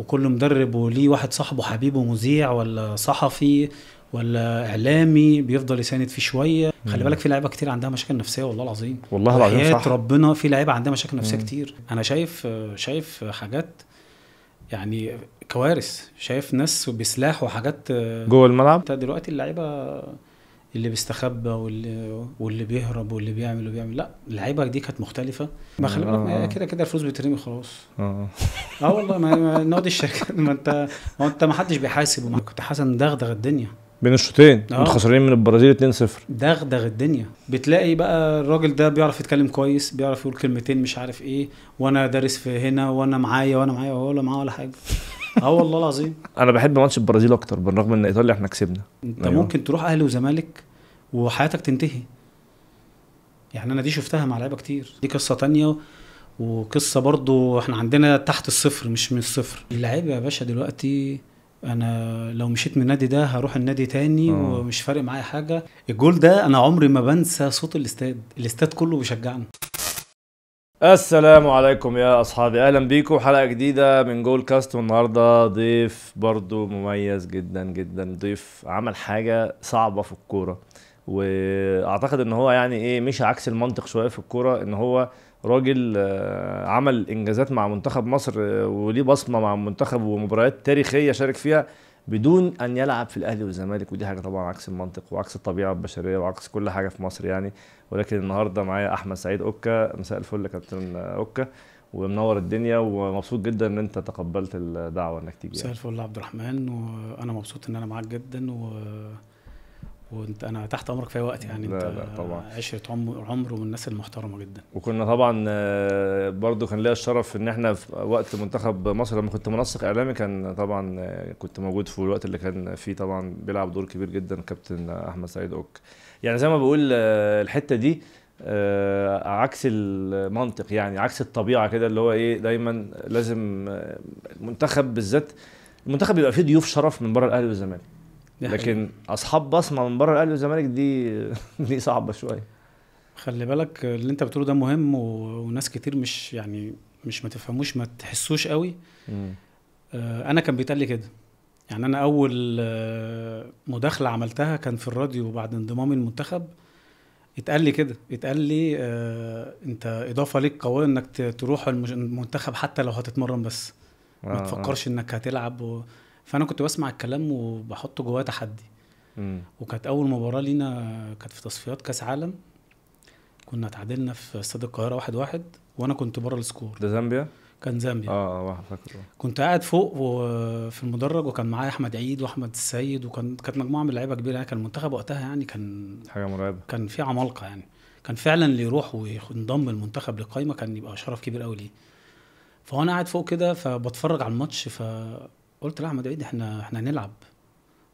وكل مدرب وليه واحد صاحبه حبيبه مذيع ولا صحفي ولا اعلامي بيفضل يساند فيه شويه مم. خلي بالك في لعيبه كتير عندها مشاكل نفسيه والله العظيم والله العظيم صح ربنا في لعيبه عندها مشاكل نفسيه مم. كتير انا شايف شايف حاجات يعني كوارث شايف ناس بسلاح وحاجات جوه الملعب دلوقتي اللعيبه اللي بيستخبى واللي واللي بيهرب واللي بيعمل وبيعمل لا اللعيبه دي كانت مختلفه ما خلي بالك آه، آه. كده كده الفلوس بترمي خلاص اه اه والله ما نادي الشركات ما انت ما انت ما حدش بيحاسب وما كنت حسن دغدغ الدنيا بين الشوطين آه. خسرانين من البرازيل 2-0 دغدغ الدنيا بتلاقي بقى الراجل ده بيعرف يتكلم كويس بيعرف يقول كلمتين مش عارف ايه وانا دارس في هنا وانا معايا وانا معايا ولا معاه ولا حاجه اه والله العظيم انا بحب ماتش البرازيل اكتر بالرغم ان ايطاليا احنا كسبنا انت أيوه. ممكن تروح اهلي وزمالك وحياتك تنتهي يعني انا دي شفتها مع لعيبه كتير دي قصه تانية وقصه برضو احنا عندنا تحت الصفر مش من الصفر اللعيبه يا باشا دلوقتي انا لو مشيت من النادي ده هروح النادي تاني أوه. ومش فارق معايا حاجه الجول ده انا عمري ما بنسى صوت الاستاد الاستاد كله بيشجعنا السلام عليكم يا اصحابي اهلا بيكم حلقه جديده من جول كاست والنهارده ضيف برضو مميز جدا جدا ضيف عمل حاجه صعبه في الكوره واعتقد ان هو يعني ايه مشى عكس المنطق شويه في الكوره ان هو راجل آه، عمل انجازات مع منتخب مصر آه، وليه بصمه مع المنتخب ومباريات تاريخيه شارك فيها بدون ان يلعب في الاهلي والزمالك ودي حاجه طبعا عكس المنطق وعكس الطبيعه البشريه وعكس كل حاجه في مصر يعني ولكن النهارده معايا احمد سعيد اوكا مساء الفل يا كابتن اوكا ومنور الدنيا ومبسوط جدا ان انت تقبلت الدعوه انك تيجي يعني. مساء الفل عبد الرحمن وانا مبسوط ان انا معاك جدا و وانت انا تحت امرك في اي وقت يعني لا انت لا طبعا عشره عمر عمر ومن الناس المحترمه جدا وكنا طبعا آه، برضو كان ليا الشرف ان احنا في وقت منتخب مصر لما كنت منسق اعلامي كان طبعا آه، كنت موجود في الوقت اللي كان فيه طبعا بيلعب دور كبير جدا كابتن احمد سعيد اوك يعني زي ما بقول آه، الحته دي عكس المنطق يعني عكس الطبيعه كده اللي هو ايه دايما لازم المنتخب بالذات المنتخب بيبقى فيه ضيوف شرف من بره الاهلي والزمالك لكن اصحاب بصمه من بره الاهلي والزمالك دي دي صعبه شويه خلي بالك اللي انت بتقوله ده مهم و... وناس كتير مش يعني مش ما تفهموش ما تحسوش قوي آه انا كان بيتقال لي كده يعني انا اول آه مداخله عملتها كان في الراديو بعد انضمامي المنتخب اتقال لي كده اتقال لي آه انت اضافه ليك قويه انك تروح المنتخب حتى لو هتتمرن بس آه. ما آه. تفكرش انك هتلعب و... فانا كنت بسمع الكلام وبحطه جواه تحدي وكانت اول مباراه لينا كانت في تصفيات كاس عالم كنا اتعادلنا في استاد القاهره واحد واحد وانا كنت بره السكور ده زامبيا كان زامبيا اه اه فاكر كنت قاعد فوق في المدرج وكان معايا احمد عيد واحمد السيد وكان كانت مجموعه من اللعيبه كبيره يعني. كان المنتخب وقتها يعني كان حاجه مرعبه كان في عمالقه يعني كان فعلا اللي يروح وينضم المنتخب للقايمه كان يبقى شرف كبير قوي ليه فانا قاعد فوق كده فبتفرج على الماتش ف قلت لاحمد عيد احنا احنا هنلعب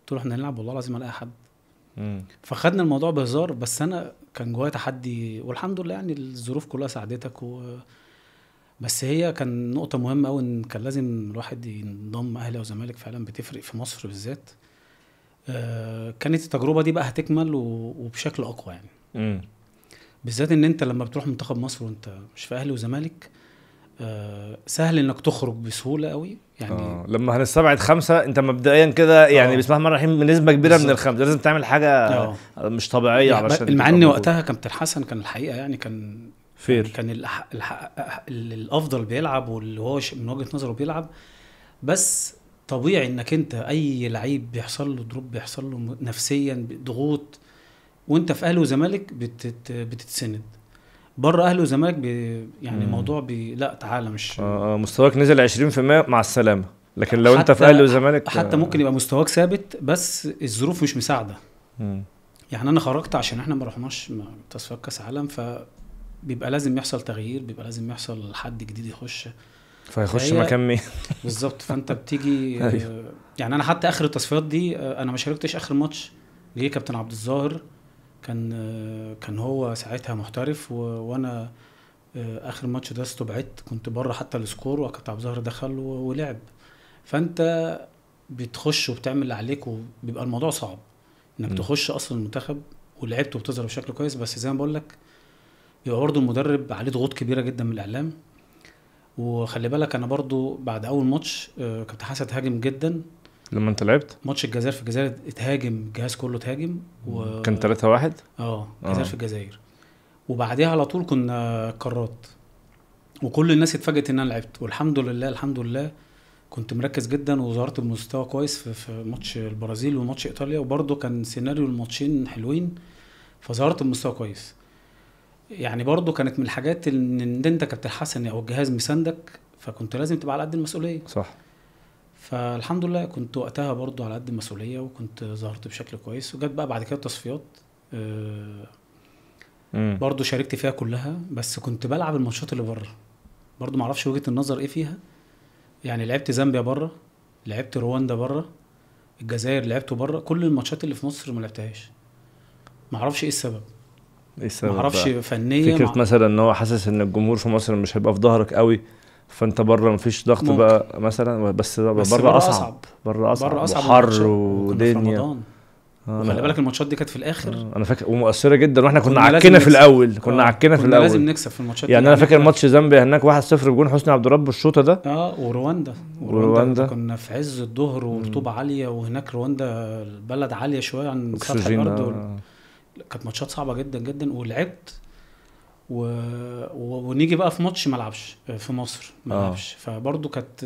قلت له احنا هنلعب والله العظيم على حد مم. فخدنا الموضوع بهزار بس انا كان جوايا تحدي والحمد لله يعني الظروف كلها ساعدتك و... بس هي كان نقطة مهمة أوي إن كان لازم الواحد ينضم أهلي وزمالك فعلا بتفرق في مصر بالذات. آه كانت التجربة دي بقى هتكمل و... وبشكل أقوى يعني. مم. بالذات إن أنت لما بتروح منتخب مصر وأنت مش في أهلي وزمالك آه، سهل انك تخرج بسهوله قوي يعني آه. لما هنستبعد خمسه انت مبدئيا كده يعني آه. بسم الله الرحمن الرحيم بنسبه كبيره بالزبط. من الخمسه لازم تعمل حاجه آه. مش طبيعيه يعني علشان مع ان وقتها كابتن حسن كان الحقيقه يعني كان فير كان الح... الح... الافضل بيلعب واللي هو من وجهه نظره بيلعب بس طبيعي انك انت اي لعيب بيحصل له دروب بيحصل له نفسيا ضغوط وانت في اهلي وزمالك بتت... بتتسند بره اهلي وزمالك بي يعني مم. موضوع بي لا تعالى مش آه, آه، مستواك نزل 20% مع السلامه لكن لو انت في اهلي وزمالك حتى ممكن يبقى مستواك ثابت بس الظروف مش مساعده مم. يعني انا خرجت عشان احنا ما رحناش تصفيات كاس عالم فبيبقى لازم يحصل تغيير بيبقى لازم يحصل حد جديد يخش فيخش مكان مين بالظبط فانت بتيجي أيوه. يعني انا حتى اخر التصفيات دي آه، انا ما شاركتش اخر ماتش ليه كابتن عبد الظاهر كان كان هو ساعتها محترف وانا آه، اخر ماتش ده استبعدت كنت بره حتى السكور وكابتن عبد الظاهر دخل ولعب فانت بتخش وبتعمل اللي عليك وبيبقى الموضوع صعب انك م. تخش اصلا المنتخب ولعبت وبتظهر بشكل كويس بس زي ما بقول لك بيبقى برضه المدرب عليه ضغوط كبيره جدا من الاعلام وخلي بالك انا برضه بعد اول ماتش آه، كابتن حسن هاجم جدا لما انت لعبت ماتش الجزائر في الجزائر اتهاجم الجهاز كله اتهاجم و... كان 3 1 آه،, اه الجزائر في الجزائر وبعديها على طول كنا كرات وكل الناس اتفاجئت ان انا لعبت والحمد لله الحمد لله كنت مركز جدا وظهرت بمستوى كويس في, في ماتش البرازيل وماتش ايطاليا وبرده كان سيناريو الماتشين حلوين فظهرت بمستوى كويس يعني برده كانت من الحاجات ان انت كابتن حسن او الجهاز مساندك فكنت لازم تبقى على قد المسؤوليه صح فالحمد لله كنت وقتها برضو على قد المسؤوليه وكنت ظهرت بشكل كويس وجت بقى بعد كده التصفيات آه، برضو شاركت فيها كلها بس كنت بلعب الماتشات اللي بره برضو معرفش وجهه النظر ايه فيها يعني لعبت زامبيا بره لعبت رواندا بره الجزائر لعبته بره كل الماتشات اللي في مصر ما لعبتهاش معرفش ايه السبب ايه السبب معرفش فنيا فكره مع... مثلا ان هو حاسس ان الجمهور في مصر مش هيبقى في ظهرك قوي فانت بره مفيش ضغط ممكن. بقى مثلا بس, بس بره اصعب بره اصعب بره اصعب حر ودنيا آه. خلي بالك الماتشات دي كانت في الاخر آه. انا فاكر ومؤثره جدا واحنا كنا, كنا عكنا في الاول كنا آه. عكنا في كنا الاول لازم نكسب في الماتشات يعني انا فاكر ماتش زامبيا هناك 1-0 بجون حسني عبد الرب الشوطه ده اه ورواندا ورواندا, كنا في عز الظهر ورطوبه عاليه وهناك رواندا البلد عاليه شويه عن سطح الارض آه. كانت ماتشات صعبه جدا جدا ولعبت و... و... ونيجي بقى في ماتش ما لعبش في مصر ما آه. لعبش فبرضه كانت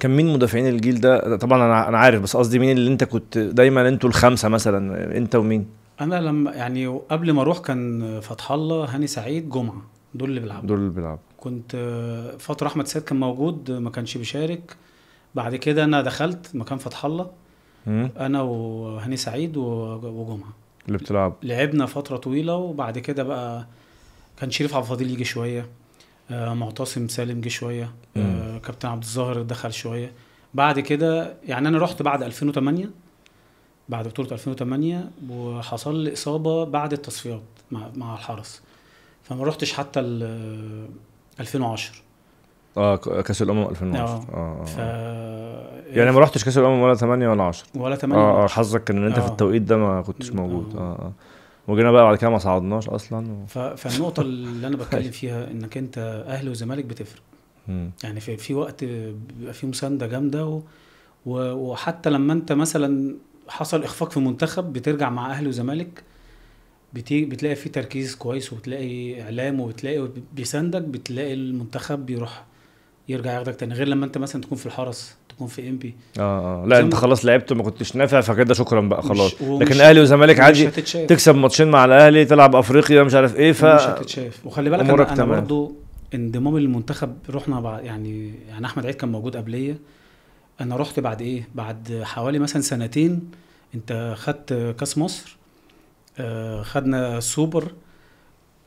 كان مين مدافعين الجيل ده طبعا انا انا عارف بس قصدي مين اللي انت كنت دايما انتوا الخمسه مثلا انت ومين انا لما يعني قبل ما اروح كان فتح الله هاني سعيد جمعه دول اللي بيلعبوا دول اللي بيلعبوا كنت فتره احمد سيد كان موجود ما كانش بيشارك بعد كده انا دخلت مكان فتح الله انا وهاني سعيد وجمعه اللي بتلعب لعبنا فتره طويله وبعد كده بقى كان شريف عبد الفضيل يجي شويه آه معتصم سالم جه شويه آه كابتن عبد الظاهر دخل شويه بعد كده يعني انا رحت بعد 2008 بعد بطوله 2008 وحصل لي اصابه بعد التصفيات مع مع الحرس فما رحتش حتى 2010 اه, آه، كاس الامم 2010 آه، آه،, اه, آه. ف... يعني ما رحتش كاس الامم ولا 8 ولا 10 ولا 8 اه اه حظك ان انت آه. في التوقيت ده ما كنتش موجود اه, آه. وجينا بقى بعد كده ما صعدناش اصلا و... فالنقطه اللي انا بتكلم فيها انك انت اهلي وزمالك بتفرق يعني في في وقت بيبقى في مسانده جامده و... و... وحتى لما انت مثلا حصل اخفاق في منتخب بترجع مع اهلي وزمالك بتي... بتلاقي في تركيز كويس وبتلاقي اعلام وبتلاقي بيساندك بتلاقي المنتخب بيروح يرجع ياخدك تاني غير لما انت مثلا تكون في الحرس تكون في ام بي اه اه لا انت خلاص لعبت ما كنتش نافع فكده شكرا بقى خلاص لكن اهلي وزمالك عادي تكسب ماتشين مع الاهلي تلعب افريقيا مش عارف ايه ف مش هتتشاف وخلي بالك انا, أنا برضه انضمام المنتخب رحنا بعد يعني يعني احمد عيد كان موجود قبليه انا رحت بعد ايه بعد حوالي مثلا سنتين انت خدت كاس مصر آه خدنا سوبر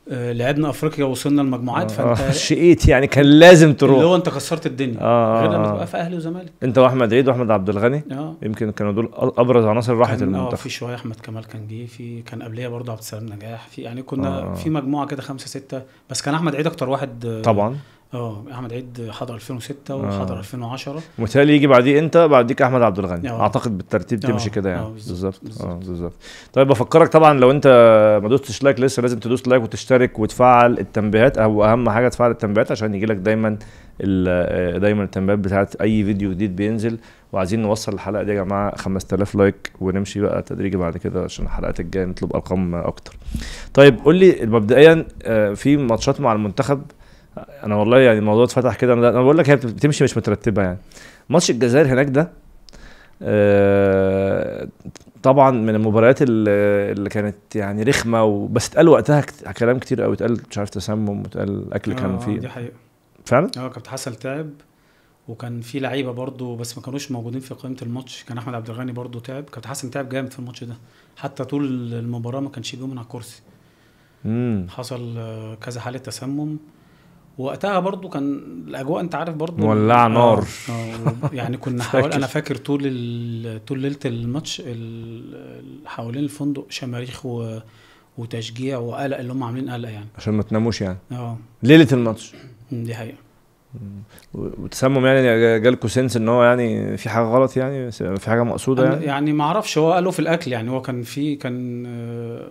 آه، لعبنا افريقيا ووصلنا المجموعات آه، فانت آه، شقيت يعني كان لازم تروح اللي هو انت كسرت الدنيا آه غير لما تبقى في اهلي وزمالك انت واحمد عيد واحمد عبد الغني آه. يمكن كانوا دول ابرز عناصر راحت المنتخب اه في شويه احمد كمال كان جه في كان قبليه برضه عبد السلام نجاح في يعني كنا آه. في مجموعه كده خمسه سته بس كان احمد عيد اكتر واحد طبعا اه احمد عيد حضر 2006 آه. وحضر آه. 2010 ومتهيألي يجي بعديه انت بعديك احمد عبد الغني أوه. اعتقد بالترتيب تمشي آه. كده يعني آه، بالظبط اه بالظبط طيب بفكرك طبعا لو انت ما دوستش لايك لسه لازم تدوس لايك وتشترك وتفعل التنبيهات او اهم حاجه تفعل التنبيهات عشان يجي لك دايما دايما التنبيهات بتاعت اي فيديو جديد بينزل وعايزين نوصل الحلقه دي يا جماعه 5000 لايك ونمشي بقى تدريجي بعد كده عشان الحلقات الجايه نطلب ارقام اكتر طيب قول لي مبدئيا في ماتشات مع المنتخب انا والله يعني الموضوع اتفتح كده انا بقول لك هي بتمشي مش مترتبه يعني ماتش الجزائر هناك ده آه، طبعا من المباريات اللي كانت يعني رخمه وبس اتقال وقتها كلام كتير قوي اتقال مش عارف تسمم واتقال اكل آه كان فيه دي حقيقه فعلا اه كابتن حسن تعب وكان في لعيبه برضو بس ما كانوش موجودين في قائمه الماتش كان احمد عبد الغني برضو تعب كابتن حسن تعب جامد في الماتش ده حتى طول المباراه ما كانش بيقوم من على الكرسي حصل آه، كذا حاله تسمم وقتها برضو كان الاجواء انت عارف برضو مولعه آه، نار آه يعني كنا حوالي انا فاكر طول طول ليله الماتش حوالين الفندق شماريخ و... وتشجيع وقلق اللي هم عاملين قلق يعني عشان ما تناموش يعني اه ليله الماتش دي حقيقه وتسمم يعني جالكوا سنس ان هو يعني في حاجه غلط يعني في حاجه مقصوده يعني يعني ما اعرفش هو قالوا في الاكل يعني هو كان في كان آه،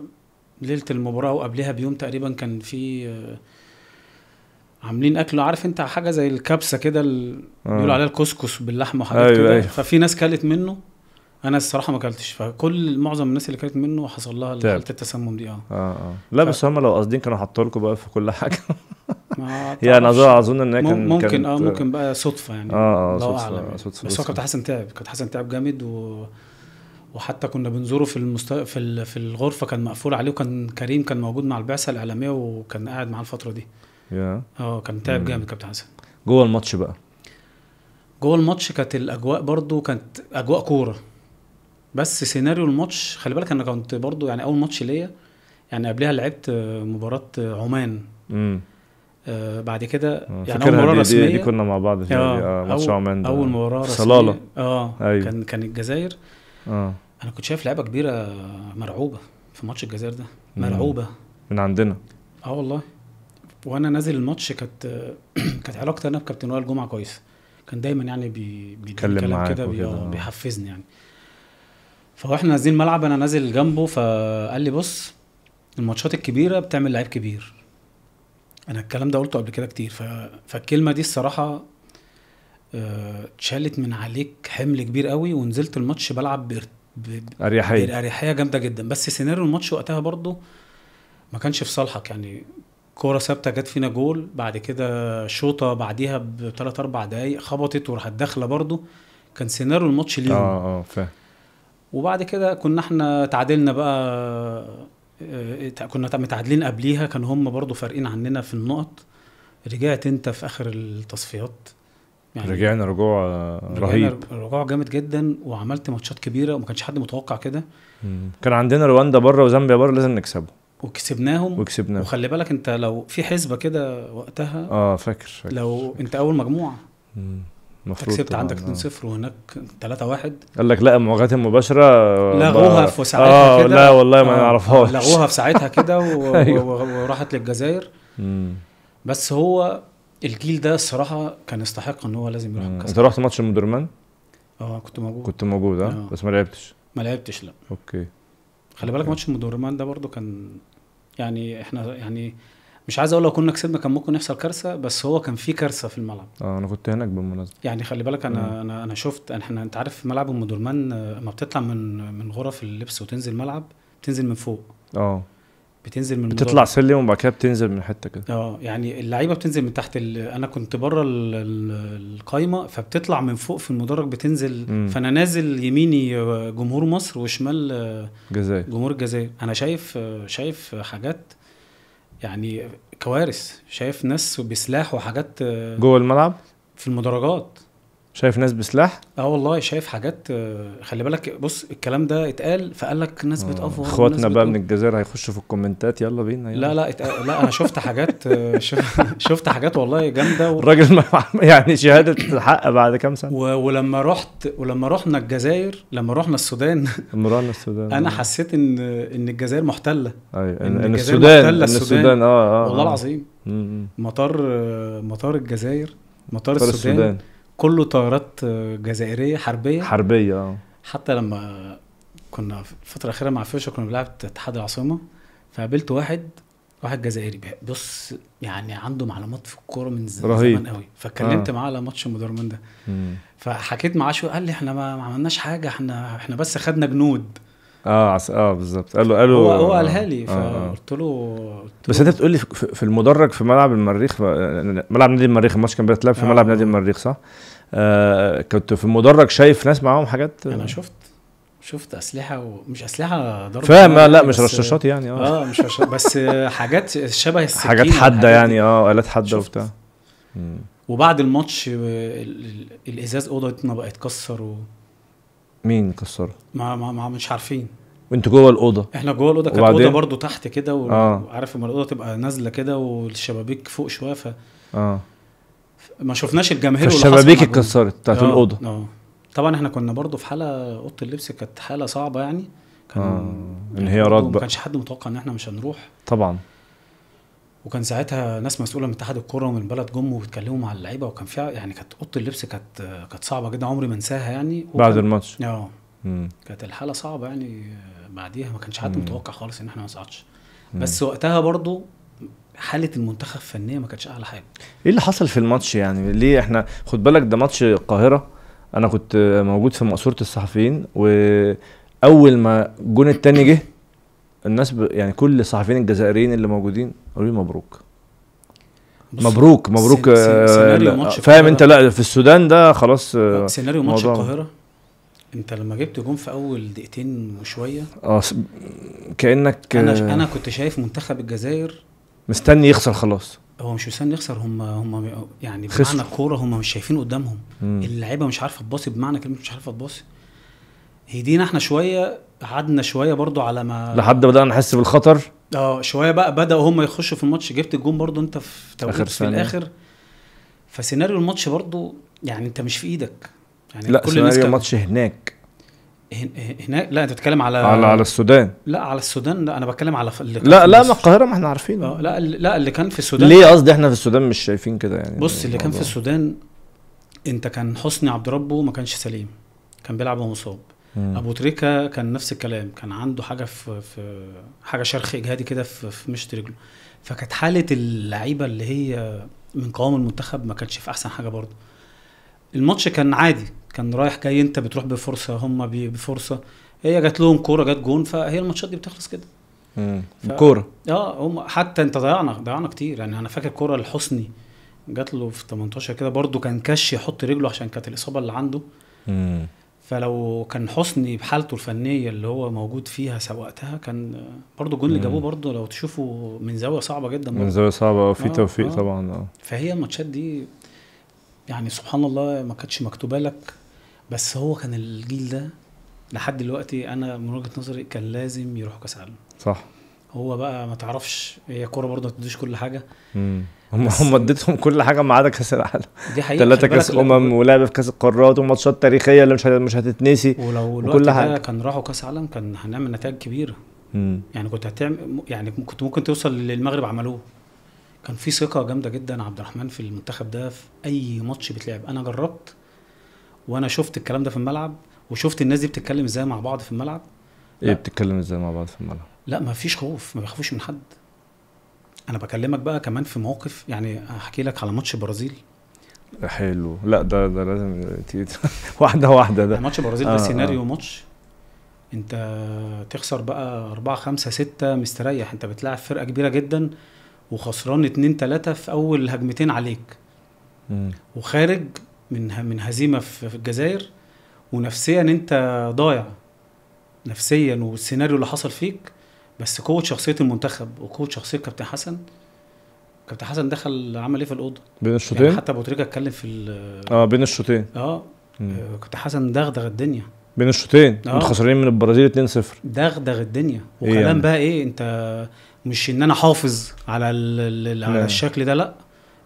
ليله المباراه وقبلها بيوم تقريبا كان في آه، عاملين اكل عارف انت حاجه زي الكبسه كده آه. بيقولوا عليها الكسكس باللحمه وحاجات أيوة كده أيوة. ففي ناس كلت منه انا الصراحه ما اكلتش فكل معظم الناس اللي كلت منه حصل لها حاله التسمم دي اه اه, آه. لا ف... بس هم لو قاصدين كانوا حاطوا لكم بقى في كل حاجه يعني اظن اظن ان كان ممكن كانت... اه ممكن بقى صدفه يعني اه اه صدفه, أعلم. آه، يعني. صدفة بس هو كابتن حسن تعب كابتن حسن تعب جامد و... وحتى كنا بنزوره في المست... في الغرفه كان مقفول عليه وكان كريم كان موجود مع البعثه الاعلاميه وكان قاعد معاه الفتره دي اه كان تعب mm. جامد كابتن حسن جوه الماتش بقى جوه الماتش كانت الاجواء برضو كانت اجواء كوره بس سيناريو الماتش خلي بالك انا كنت برضو يعني اول ماتش ليا يعني قبلها لعبت مباراه عمان امم آه بعد كده آه، يعني اول مباراه دي رسميه دي كنا مع بعض في آه،, آه ماتش عمان ده اول مباراه رسميه صلاله اه أيوه. كان كان الجزائر اه انا كنت شايف لعبه كبيره مرعوبه في ماتش الجزائر ده مرعوبه من عندنا اه والله وانا نازل الماتش كانت كانت علاقتي انا بكابتن وائل جمعه كويسه كان دايما يعني بي بيتكلم كده بي آه. بيحفزني يعني فاحنا نازلين الملعب انا نازل جنبه فقال لي بص الماتشات الكبيره بتعمل لعيب كبير انا الكلام ده قلته قبل كده كتير ف... فالكلمه دي الصراحه آه، اتشالت من عليك حمل كبير قوي ونزلت الماتش بلعب بإر... ب... اريحيه اريحيه جامده جدا بس سيناريو الماتش وقتها برضه ما كانش في صالحك يعني كوره ثابته جت فينا جول بعد كده شوطه بعديها بثلاث اربع دقايق خبطت وراحت داخله برضه كان سيناريو الماتش ليهم اه اه فاهم وبعد كده كنا احنا تعادلنا بقى آه، آه، كنا متعادلين قبليها كان هم برضو فارقين عننا في النقط رجعت انت في اخر التصفيات يعني رجعنا رجوع رهيب رجوع جامد جدا وعملت ماتشات كبيره وما كانش حد متوقع كده كان عندنا رواندا بره وزامبيا بره لازم نكسبه وكسبناهم وكسبناهم وخلي بالك انت لو في حسبه كده وقتها اه فاكر, فاكر لو فكر. انت اول مجموعه المفروض كسبت عندك 2 0 آه. وهناك 3 1 قال لك لا المواجهات المباشره آه، لغوها في آه، ساعتها آه كده لا والله ما نعرفهاش لغوها في ساعتها كده و... أيوه. و... وراحت للجزائر بس هو الجيل ده الصراحه كان يستحق ان هو لازم يروح الكاس انت رحت ماتش المدرمان؟ اه كنت موجود كنت موجود اه بس ما لعبتش ما لعبتش لا اوكي خلي بالك ماتش مدورمان ده برضو كان يعني احنا يعني مش عايز اقول لو كنا كسبنا كان ممكن يحصل كارثه بس هو كان في كارثه في الملعب اه انا كنت هناك بالمناسبه يعني خلي بالك انا انا انا شفت احنا انت عارف ملعب ام درمان لما بتطلع من من غرف اللبس وتنزل ملعب تنزل من فوق اه بتنزل من بتطلع مدار. سلم وبعد كده بتنزل من حته كده اه يعني اللعيبه بتنزل من تحت انا كنت بره القايمه فبتطلع من فوق في المدرج بتنزل مم. فانا نازل يميني جمهور مصر وشمال جزائر جمهور الجزائر انا شايف شايف حاجات يعني كوارث شايف ناس بسلاح وحاجات جوه الملعب في المدرجات شايف ناس بسلاح اه والله شايف حاجات آه، خلي بالك بص الكلام ده اتقال فقال لك ناس بتقف اخواتنا بقى من الجزائر هيخشوا في الكومنتات يلا بينا يلا. لا لا لا انا شفت حاجات آه، شفت حاجات والله جامده و... الراجل يعني شهاده حق بعد كام سنه و... ولما رحت ولما رحنا الجزائر لما رحنا السودان لما رحنا السودان انا آه. حسيت ان ان الجزائر محتله ايوه ان, إن السودان محتلة السودان, السودان اه اه والله العظيم مطار مطار الجزائر مطار, مطار السودان, السودان. كله طيارات آه، جزائريه حربيه حربيه اه حتى لما كنا الفتره الاخيره مع فيشر كنا بنلعب اتحاد العاصمه فقابلت واحد واحد جزائري بص يعني عنده معلومات في الكوره من زمان, رهيب. قوي فاتكلمت آه. معاه على ماتش مدرمان ده فحكيت معاه شويه قال لي احنا ما عملناش حاجه احنا احنا بس خدنا جنود اه عس... اه بالظبط قال له قال له هو هو قالها لي آه، آه. فقلت له بس انت بتقول لي في المدرج في ملعب المريخ ملعب نادي المريخ الماتش كان بيتلعب في آه. ملعب نادي المريخ صح؟ آه كنت في المدرج شايف ناس معاهم حاجات انا شفت شفت اسلحه ومش اسلحه ضرب فاهم لا يعني، مش رشاشات يعني اه اه مش رشاشات بس حاجات شبه السكين حاجات حاده يعني اه الات حاده وبتاع وبعد الماتش الازاز اوضتنا بقى يتكسر و... مين كسرها؟ ما, ما, ما مش عارفين وانتوا جوه الاوضه احنا جوه الاوضه كانت اوضه برضه تحت كده و... آه. عارف لما الاوضه تبقى نازله كده والشبابيك فوق شويه ف اه ما شفناش الجماهير الشبابيك اتكسرت بتاعت آه. الاوضه اه طبعا احنا كنا برضه في حاله اوضه اللبس كانت حاله صعبه يعني كان آه. يعني انهيارات بقى ما كانش حد متوقع ان احنا مش هنروح طبعا وكان ساعتها ناس مسؤوله من اتحاد الكوره ومن البلد جم وبيتكلموا مع اللعيبه وكان فيها يعني كانت اوضه اللبس كانت كانت صعبه جدا عمري ما انساها يعني بعد الماتش اه كانت الحاله صعبه يعني بعديها ما كانش حد مم. متوقع خالص ان احنا ما نصعدش بس وقتها برضو حاله المنتخب فنيه ما كانتش اعلى حاجه ايه اللي حصل في الماتش يعني ليه احنا خد بالك ده ماتش القاهره انا كنت موجود في مقصوره الصحفيين واول ما الجون التاني جه الناس ب... يعني كل الصحفيين الجزائريين اللي موجودين قالوا لي مبروك مبروك مبروك آه فاهم انت لا في السودان ده خلاص آه، سيناريو ماتش القاهره انت لما جبت جون في اول دقيقتين وشويه اه كانك آه، انا انا كنت شايف منتخب الجزائر مستني يخسر خلاص هو مش مستني يخسر هم هم يعني بمعنى الكوره هم مش شايفين قدامهم اللعيبه مش عارفه تباصي بمعنى كلمه مش عارفه تباصي هدينا احنا شويه قعدنا شويه برضو على ما لحد ما بدانا نحس بالخطر اه شويه بقى بداوا هم يخشوا في الماتش جبت الجون برضو انت في توقيت في سنة. الاخر فسيناريو الماتش برضو يعني انت مش في ايدك يعني لا كل سيناريو الماتش هناك هناك لا انت بتتكلم على على على السودان لا على السودان لا انا بتكلم على اللي لا لا ما القاهره ما احنا عارفين آه، لا لا اللي كان في السودان ليه قصدي احنا في السودان مش شايفين كده يعني بص اللي كان في السودان انت كان حسني عبد ربه ما كانش سليم كان بيلعب ومصاب مم. ابو تريكه كان نفس الكلام كان عنده حاجه في, في حاجه شرخ اجهادي كده في, في مشط رجله فكانت حاله اللعيبه اللي هي من قوام المنتخب ما كانتش في احسن حاجه برضه الماتش كان عادي كان رايح جاي انت بتروح بفرصه هم بفرصه هي جات لهم كوره جات جون فهي الماتشات دي بتخلص كده ف... كوره اه هم حتى انت ضيعنا ضيعنا كتير يعني انا فاكر كوره لحسني جات له في 18 كده برده كان كش يحط رجله عشان كانت الاصابه اللي عنده امم فلو كان حسني بحالته الفنيه اللي هو موجود فيها وقتها كان برضو الجون اللي جابوه برضو لو تشوفه من زاويه صعبه جدا برضو. من زاويه صعبه وفي آه توفيق آه. طبعا آه. فهي الماتشات دي يعني سبحان الله ما كانتش مكتوبه لك بس هو كان الجيل ده لحد دلوقتي انا من وجهه نظري كان لازم يروح كاس عالم صح هو بقى ما تعرفش هي كوره برضه ما تديش كل حاجه مم. هم هم اديتهم كل حاجه ما عدا كاس العالم دي حقيقه ثلاثه كاس امم ولعب في كاس القارات وماتشات تاريخيه اللي مش مش هتتنسي ولو الوقت ده كان راحوا كاس عالم كان هنعمل نتائج كبيره مم. يعني كنت هتعمل يعني كنت ممكن توصل للمغرب عملوه كان في ثقه جامده جدا عبد الرحمن في المنتخب ده في اي ماتش بيتلعب انا جربت وانا شفت الكلام ده في الملعب وشفت الناس دي بتتكلم ازاي مع بعض في الملعب ايه بتتكلم ازاي مع بعض في الملعب لا ما فيش خوف ما بيخافوش من حد انا بكلمك بقى كمان في موقف يعني هحكي لك على ماتش برازيل حلو لا ده ده لازم واحده واحده ده يعني ماتش برازيل ده آه سيناريو آه. ماتش انت تخسر بقى 4 5 6 مستريح انت بتلاعب فرقه كبيره جدا وخسران 2 3 في اول هجمتين عليك م. وخارج من من هزيمه في الجزائر ونفسيا انت ضايع نفسيا والسيناريو اللي حصل فيك بس قوه شخصيه المنتخب وقوه شخصيه كابتن حسن كابتن حسن دخل عمل ايه في الاوضه بين يعني الشوطين يعني حتى ابو تريكه اتكلم في اه بين الشوطين آه،, اه كابتن حسن دغدغ الدنيا بين الشوطين آه. خسرانين من البرازيل 2-0 دغدغ الدنيا إيه وكلام إيه يعني. بقى ايه انت مش ان انا حافظ على على نعم. الشكل ده لا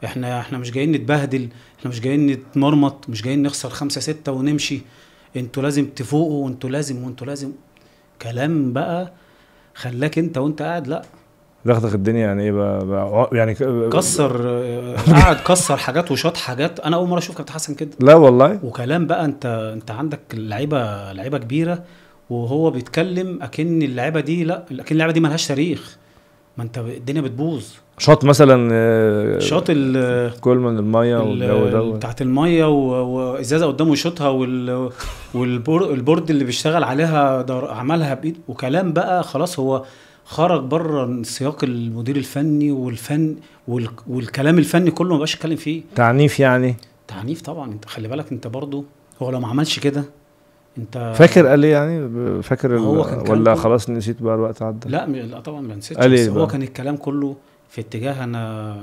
احنا احنا مش جايين نتبهدل احنا مش جايين نتمرمط مش جايين نخسر خمسة ستة ونمشي انتوا لازم تفوقوا وانتوا لازم وانتوا لازم كلام بقى خلاك انت وانت قاعد لا دغدغ الدنيا يعني ايه بقى, يعني كسر قعد كسر حاجات وشاط حاجات انا اول مره اشوف كابتن حسن كده لا والله وكلام بقى انت انت عندك لعيبه لعيبه كبيره وهو بيتكلم اكن اللعيبه دي لا اكن اللعيبه دي مالهاش تاريخ ما انت الدنيا بتبوظ شاط مثلا آه، شاط كولمان الميه والجو ده بتاعت الميه وازازه قدامه يشوطها والبورد اللي بيشتغل عليها عملها بايد وكلام بقى خلاص هو خرج بره سياق المدير الفني والفن والكلام الفني كله ما بقاش يتكلم فيه تعنيف يعني تعنيف طبعا انت خلي بالك انت برضه هو لو ما عملش كده انت فاكر قال ايه يعني فاكر هو كان ولا خلاص نسيت بقى الوقت عدى لا لا طبعا ما نسيتش قال ايه بس هو كان الكلام كله في اتجاه انا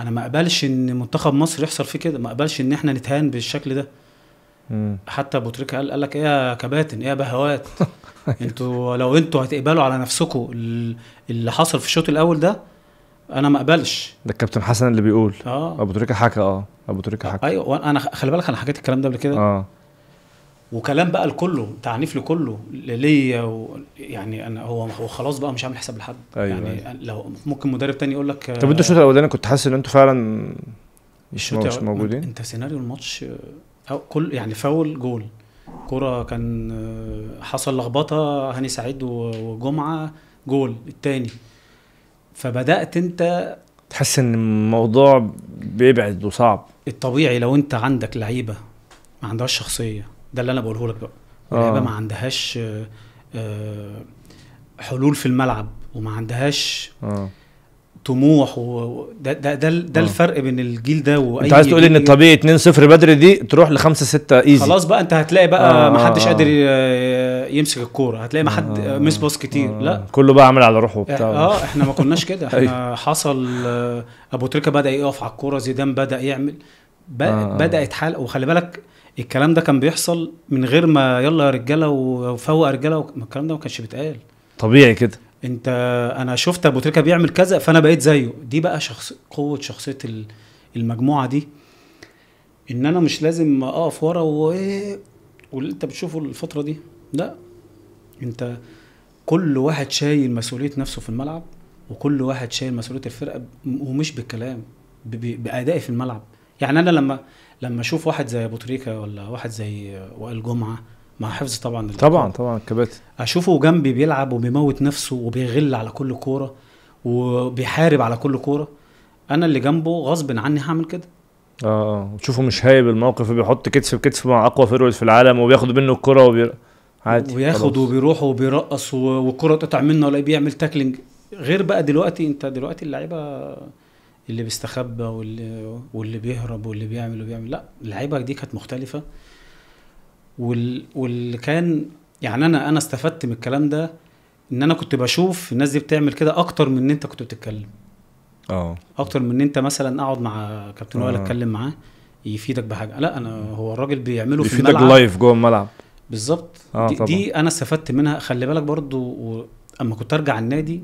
انا ما اقبلش ان منتخب مصر يحصل فيه كده ما اقبلش ان احنا نتهان بالشكل ده مم. حتى ابو تريكه قال قال لك ايه يا كباتن ايه يا بهوات انتوا لو انتوا هتقبلوا على نفسكم اللي حصل في الشوط الاول ده انا ما اقبلش ده الكابتن حسن اللي بيقول اه ابو تريكه حكى اه ابو تريكه آه، حكى ايوه انا خلي بالك انا حكيت الكلام ده قبل كده اه وكلام بقى لكله تعنيف لكله ليا و... يعني انا هو هو خلاص بقى مش عامل حساب لحد أيوة يعني أيوة. لو ممكن مدرب تاني يقول لك طب انتوا آه، الشوط الاولاني كنت حاسس ان انتوا فعلا مش, مش موجودين انت سيناريو الماتش أو كل يعني فاول جول كرة كان آه، حصل لخبطة هاني سعيد وجمعة جول التاني فبدأت انت تحس ان الموضوع بيبعد وصعب الطبيعي لو انت عندك لعيبة ما عندهاش شخصية ده اللي انا بقوله لك بقى اللعيبه آه. ما عندهاش آه، آه، حلول في الملعب وما عندهاش آه. طموح و... ده ده, ده آه. الفرق بين الجيل ده واي انت عايز تقول ان الطبيعي 2 0 بدري دي تروح ل 5 6 ايزي خلاص بقى انت هتلاقي بقى آه. ما حدش قادر يمسك الكوره هتلاقي ما حد آه. مس باص كتير آه. لا كله بقى عامل على روحه وبتاع اه احنا ما كناش كده احنا أيوه. حصل ابو تريكه بدا يقف على الكوره زيدان بدا يعمل آه. بدا وخلي بالك الكلام ده كان بيحصل من غير ما يلا يا رجاله وفوق يا رجاله الكلام ده ما كانش بيتقال طبيعي كده انت انا شفت ابو تريكه بيعمل كذا فانا بقيت زيه دي بقى شخص قوه شخصيه المجموعه دي ان انا مش لازم اقف ورا وايه واللي انت بتشوفه الفتره دي لا انت كل واحد شايل مسؤوليه نفسه في الملعب وكل واحد شايل مسؤوليه الفرقه ومش بالكلام بادائي في الملعب يعني انا لما لما اشوف واحد زي ابو تريكه ولا واحد زي وائل جمعه مع حفظ طبعا طبعا طبعا الكباتن اشوفه جنبي بيلعب وبيموت نفسه وبيغل على كل كوره وبيحارب على كل كوره انا اللي جنبه غصب عني هعمل كده اه, آه. تشوفه مش هايب الموقف بيحط كتف بكتف مع اقوى فيرويد في العالم وبياخد منه الكره وبي... عادي وياخد وبيروح وبيرقص والكره تقطع منه ولا بيعمل تاكلينج غير بقى دلوقتي انت دلوقتي اللعيبه اللي بيستخبى واللي, واللي بيهرب واللي بيعمل وبيعمل لا اللعيبه دي كانت مختلفه وال... واللي كان يعني انا انا استفدت من الكلام ده ان انا كنت بشوف الناس دي بتعمل كده اكتر من ان انت كنت بتتكلم اه اكتر من ان انت مثلا اقعد مع كابتن وائل آه. اتكلم معاه يفيدك بحاجه لا انا هو الراجل بيعمله في الملعب لايف جوه الملعب بالظبط آه دي, طبعًا. دي انا استفدت منها خلي بالك برضو و... اما كنت ارجع النادي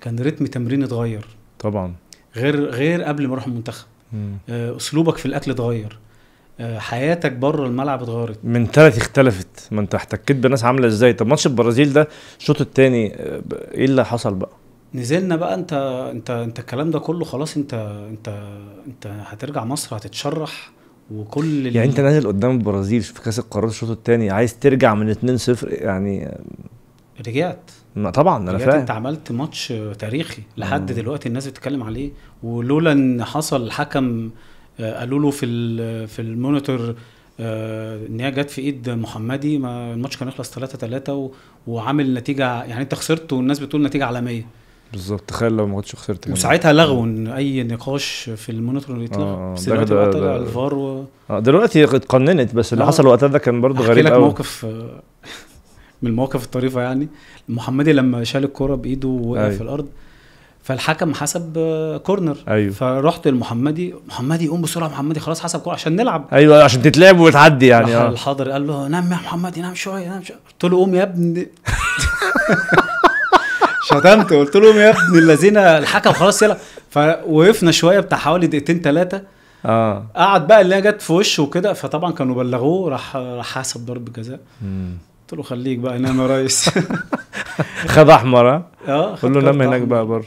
كان رتم تمرين اتغير طبعا غير غير قبل ما اروح المنتخب آه، اسلوبك في الاكل اتغير آه، حياتك بره الملعب اتغيرت من منتاليتي اختلفت ما انت احتكيت بناس عامله ازاي طب ماتش البرازيل ده الشوط الثاني آه، ايه اللي حصل بقى نزلنا بقى انت انت انت الكلام ده كله خلاص انت انت انت هترجع مصر هتتشرح وكل يعني انت نازل قدام البرازيل في كاس القارات الشوط الثاني عايز ترجع من 2-0 يعني رجعت ما طبعا انا فاهم انت عملت ماتش تاريخي لحد دلوقتي الناس بتتكلم عليه ولولا ان حصل الحكم آه، قالوا له في في المونيتور آه، ان هي جت في ايد محمدي ما الماتش كان يخلص 3 3 وعامل نتيجه يعني انت خسرت والناس بتقول نتيجه عالميه بالظبط تخيل لو ما كنتش خسرت وساعتها لغوا اي نقاش في المونيتور اللي يطلع آه، بس دلوقتي طلع الفار و... آه دلوقتي اتقننت بس اللي حصل وقتها ده كان برضه غريب قوي موقف من المواقف الطريفه يعني المحمدي لما شال الكوره بايده ووقع أيوة. في الارض فالحكم حسب كورنر ايوه فرحت للمحمدي محمدي قوم بسرعه محمدي خلاص حسب كورنر عشان نلعب ايوه, أيوه، عشان تتلعب وتعدي يعني اه الحاضر قال له نام يا محمدي نام شويه نام شويه قلت له قوم يا ابني شتمت قلت لهم يا ابن الذين الحكم خلاص يلا فوقفنا شويه بتاع حوالي دقيقتين ثلاثه اه قعد بقى اللي جت في وشه وكده فطبعا كانوا بلغوه راح راح حاسب ضرب جزاء قلت له خليك بقى هنا يا ريس خد احمر اه قول له نام هناك بقى بر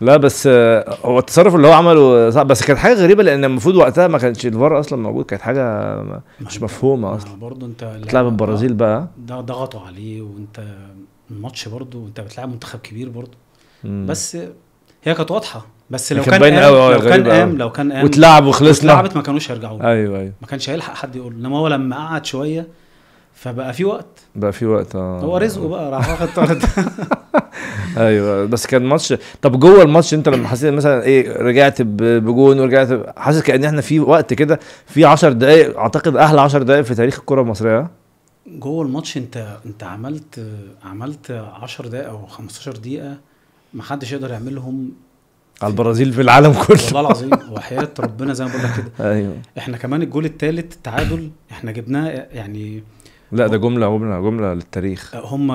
لا بس آه، هو التصرف اللي هو عمله صعب بس كانت حاجه غريبه لان المفروض وقتها ما كانش الفار اصلا موجود كانت حاجه مش مفهومه اصلا برضه انت بتلعب البرازيل آه، بقى ده ضغطوا عليه وانت الماتش برضه وانت بتلعب منتخب كبير برضه بس هي كانت واضحه بس لو كان, كان قام لو, آه، لو كان قام لو كان قام واتلعب وخلصنا اتلعبت ما كانوش هيرجعوا ايوه ايوه ما كانش هيلحق حد يقول انما هو لما قعد شويه فبقى في وقت بقى في وقت اه هو رزقه بقى راح واخد طرد ايوه بس كان ماتش طب جوه الماتش انت لما حسيت مثلا ايه رجعت بجون ورجعت حاسس كان احنا في وقت كده في 10 دقائق اعتقد احلى 10 دقائق في تاريخ الكره المصريه جوه الماتش انت انت عملت عملت 10 دقائق او 15 دقيقه ما حدش يقدر يعملهم على البرازيل في العالم كله والله العظيم وحياه ربنا زي ما بقول لك كده ايوه احنا كمان الجول الثالث التعادل احنا جبناه يعني لا ده جمله جمله جمله للتاريخ هم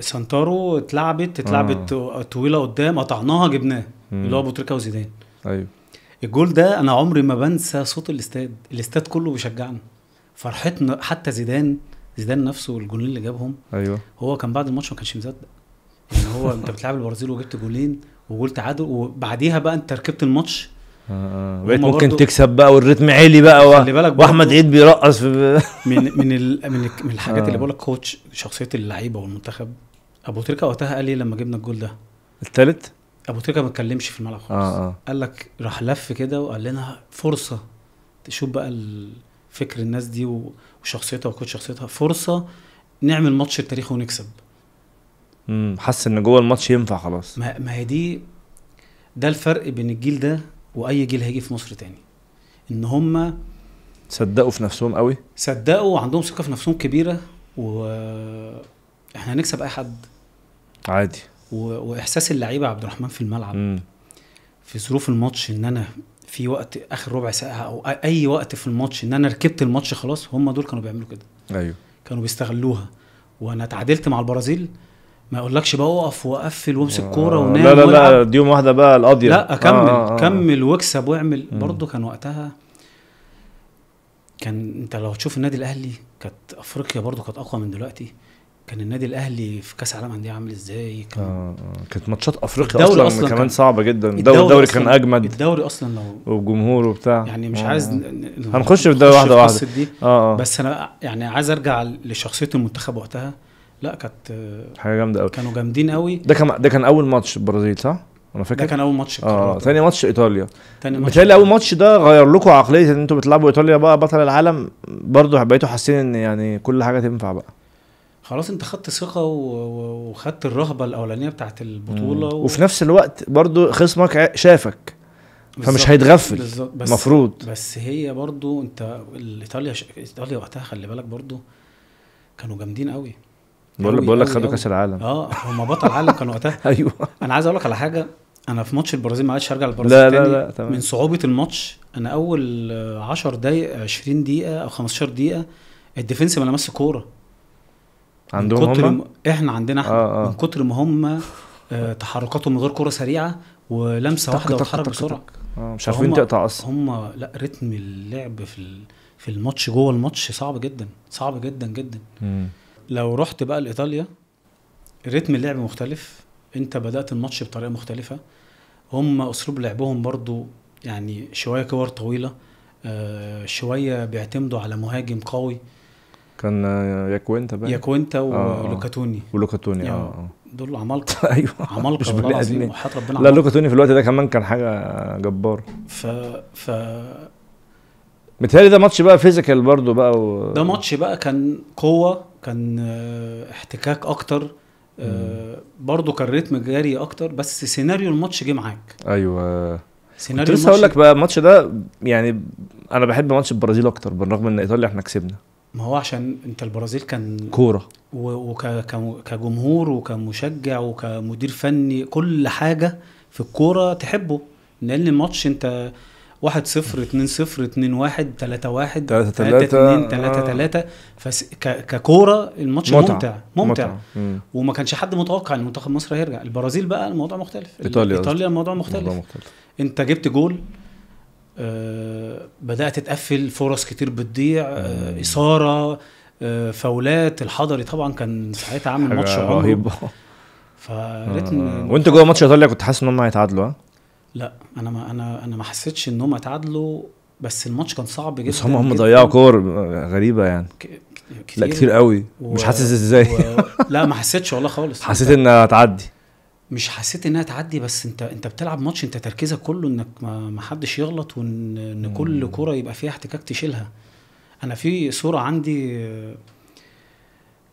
سانتارو اتلعبت اتلعبت آه. طويله قدام قطعناها جبناه اللي هو ابو تريكه وزيدان ايوه الجول ده انا عمري ما بنسى صوت الاستاد الاستاد كله بيشجعنا فرحتنا حتى زيدان زيدان نفسه الجولين اللي جابهم ايوه هو كان بعد الماتش ما كانش مصدق ان يعني هو انت بتلعب البرازيل وجبت جولين وجول تعادل وبعديها بقى انت ركبت الماتش بقيت آه. ممكن تكسب بقى والريتم عالي بقى و... خلي بالك واحمد عيد بيرقص في من من ال... من, ال... من الحاجات آه. اللي بقول لك كوتش شخصيه اللعيبه والمنتخب ابو تريكه وقتها قال لي لما جبنا الجول ده الثالث ابو تريكه ما اتكلمش في الملعب خالص آه آه. قال لك راح لف كده وقال لنا فرصه تشوف بقى فكر الناس دي وشخصيتها وكوتش شخصيتها فرصه نعمل ماتش التاريخ ونكسب امم حس ان جوه الماتش ينفع خلاص ما, ما هي دي ده الفرق بين الجيل ده واي جيل هيجي في مصر تاني ان هم صدقوا في نفسهم قوي صدقوا وعندهم ثقه في نفسهم كبيره و احنا هنكسب اي حد عادي و... واحساس اللعيبه عبد الرحمن في الملعب م. في ظروف الماتش ان انا في وقت اخر ربع ساعه او اي وقت في الماتش ان انا ركبت الماتش خلاص هم دول كانوا بيعملوا كده ايوه كانوا بيستغلوها وانا اتعادلت مع البرازيل ما اقولكش اقف واقفل وامسك آه، كوره ونام لا لا لا دي يوم واحده بقى القاضيه لا اكمل آه آه. آه. كمل واكسب واعمل برضه كان وقتها كان انت لو تشوف النادي الاهلي كانت افريقيا برضه كانت اقوى من دلوقتي كان النادي الاهلي في كاس العالم عندي عامل ازاي كان آه. آه. كانت ماتشات افريقيا اصلا, أصلا كمان صعبه جدا الدوري, الدوري كان اجمد الدوري اصلا لو وجمهوره وبتاع يعني مش آه. عايز هنخش في الدوري واحده واحده دي. آه. بس انا يعني عايز ارجع لشخصيه المنتخب وقتها لا كانت آه، حاجه جامده قوي كانوا جامدين قوي ده كان ده كان اول ماتش البرازيل صح؟ انا فاكر ده كان اول ماتش اه تاني ماتش ايطاليا تاني ماتش بتهيألي اول ماتش ده غير لكم عقليه ان انتوا بتلعبوا ايطاليا بقى بطل العالم برضه بقيتوا حاسين ان يعني كل حاجه تنفع بقى خلاص انت خدت ثقه وخدت الرهبه الاولانيه بتاعت البطوله و... وفي نفس الوقت برضه خصمك شافك فمش هيتغفل المفروض بس هي برضه انت ايطاليا ايطاليا وقتها خلي بالك برضه كانوا جامدين قوي بقول بقول لك خدوا كاس العالم اه هم بطل العالم كان وقتها ايوه انا عايز اقول لك على حاجه انا في ماتش البرازيل ما عادش هرجع للبرازيل لا لا لا تمام. من صعوبه الماتش انا اول 10 دقائق 20 دقيقه او 15 دقيقه الديفنس ما لمس كوره عندهم هم م... احنا عندنا احنا آه آه. من كتر ما هم آه، تحركاتهم من غير كوره سريعه ولمسه واحده وتحرك بسرعه آه، مش عارفين تقطع اصلا هم لا رتم اللعب في في الماتش جوه الماتش صعب جدا صعب جدا جدا مم. لو رحت بقى لايطاليا رتم اللعب مختلف انت بدات الماتش بطريقه مختلفه هم اسلوب لعبهم برضو يعني شويه كور طويله آه، شويه بيعتمدوا على مهاجم قوي كان آه، ياكوينتا بقى ياكوينتا آه، ولوكاتوني آه. ولوكاتوني يعني اه اه دول عمالقه ايوه عمالقه مش والله ربنا لا لوكاتوني في الوقت ده كمان كان حاجه جبار ف ف متهيألي ده ماتش بقى فيزيكال برضو بقى و... ده ماتش بقى كان قوه كان آه، احتكاك اكتر آه برضه كان ريتم جاري اكتر بس سيناريو الماتش جه معاك ايوه سيناريو كنت لسه هقول لك بقى الماتش ده يعني انا بحب ماتش البرازيل اكتر بالرغم ان ايطاليا احنا كسبنا ما هو عشان انت البرازيل كان كوره وكجمهور وكمشجع وكمدير فني كل حاجه في الكوره تحبه لان الماتش انت 1 0 2 0 2 1 3 1 3 3 2 3 3 فككوره الماتش ممتع ممتع, ممتع. مم. وما كانش حد متوقع ان منتخب مصر هيرجع البرازيل بقى الموضوع مختلف ايطاليا ايطاليا الموضوع مختلف. الموضوع مختلف انت جبت جول آه بدات تقفل فرص كتير بتضيع آه اثاره آه فاولات الحضري طبعا كان ساعتها عامل ماتش رهيب فريتم آه. وانت جوه ماتش ايطاليا كنت حاسس ان هم هيتعادلوا آه؟ لا انا ما انا انا ما حسيتش ان هم اتعادلوا بس الماتش كان صعب جدا بس هم هم ضيعوا كور غريبه يعني ك... كتير لا كتير قوي و... مش حاسس ازاي و... لا ما حسيتش والله خالص حسيت انها هتعدي مش حسيت انها تعدي بس انت انت بتلعب ماتش انت تركيزك كله انك ما حدش يغلط وان كل كوره يبقى فيها احتكاك تشيلها انا في صوره عندي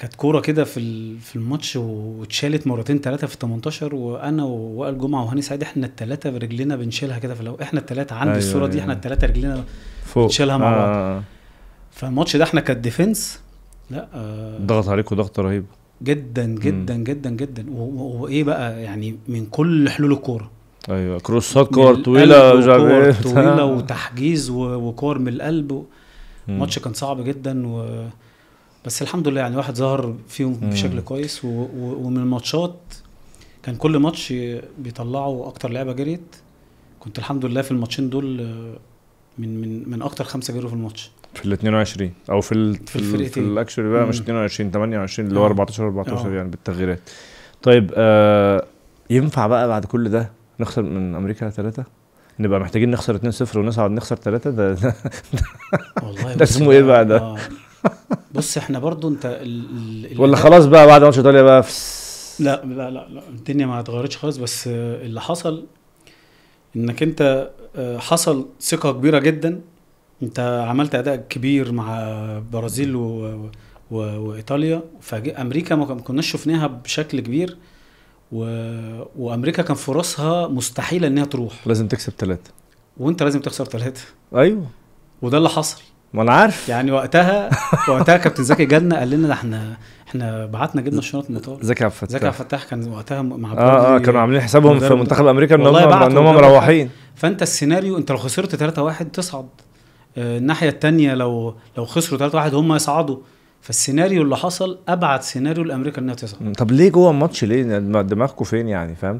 كانت كوره كده في في الماتش واتشالت مرتين ثلاثه في 18 وانا ووائل جمعه وهاني سعيد احنا الثلاثه برجلنا بنشيلها كده في احنا الثلاثه عندي أيوة الصوره دي أيوة. احنا الثلاثه رجلنا فوق بنشيلها مع آه، بعض آه،, آه. فالماتش ده احنا كديفنس لا آه ضغط عليكم ضغط رهيب جدا جدا مم. جدا جدا وايه بقى يعني من كل حلول الكوره ايوه كروسات كور طويله كور إيه. طويله وتحجيز وكور من القلب الماتش كان صعب جدا و... بس الحمد لله يعني واحد ظهر فيهم مم. بشكل كويس و... و... ومن الماتشات كان كل ماتش بيطلعوا اكتر لعبه جريت كنت الحمد لله في الماتشين دول آه، من من من اكتر خمسه جروا في الماتش في ال 22 او في ال في, ال... في الاكشولي بقى مش 22 28 اللي هو 14 آه. 14 آه. يعني بالتغييرات طيب آه ينفع بقى بعد كل ده نخسر من امريكا ثلاثه نبقى محتاجين نخسر 2-0 ونصعد نخسر ثلاثه ده ده, ده, ده اسمه ايه بقى ده؟ بص احنا برضو انت ال ولا خلاص بقى بعد ماتش ايطاليا بقى في لا لا لا, الدنيا ما اتغيرتش خالص بس اللي حصل انك انت آه، حصل ثقه كبيره جدا انت عملت اداء كبير مع برازيل و... و... وايطاليا فامريكا ما كناش شفناها بشكل كبير و... وامريكا كان فرصها مستحيله انها تروح لازم تكسب ثلاثه وانت لازم تخسر ثلاثه ايوه وده اللي حصل ما انا عارف يعني وقتها وقتها كابتن زكي جالنا قال لنا احنا احنا بعتنا جبنا الشنط من المطار زكي عبد الفتاح زكي عبد الفتاح كان وقتها مع اه اه كانوا عاملين حسابهم في منتخب امريكا ان هم ان هم مروحين فانت السيناريو انت لو خسرت 3-1 تصعد آه الناحيه الثانيه لو لو خسروا 3-1 هم يصعدوا فالسيناريو اللي حصل ابعد سيناريو لامريكا انها تصعد طب ليه جوه الماتش ليه دماغكم فين يعني فاهم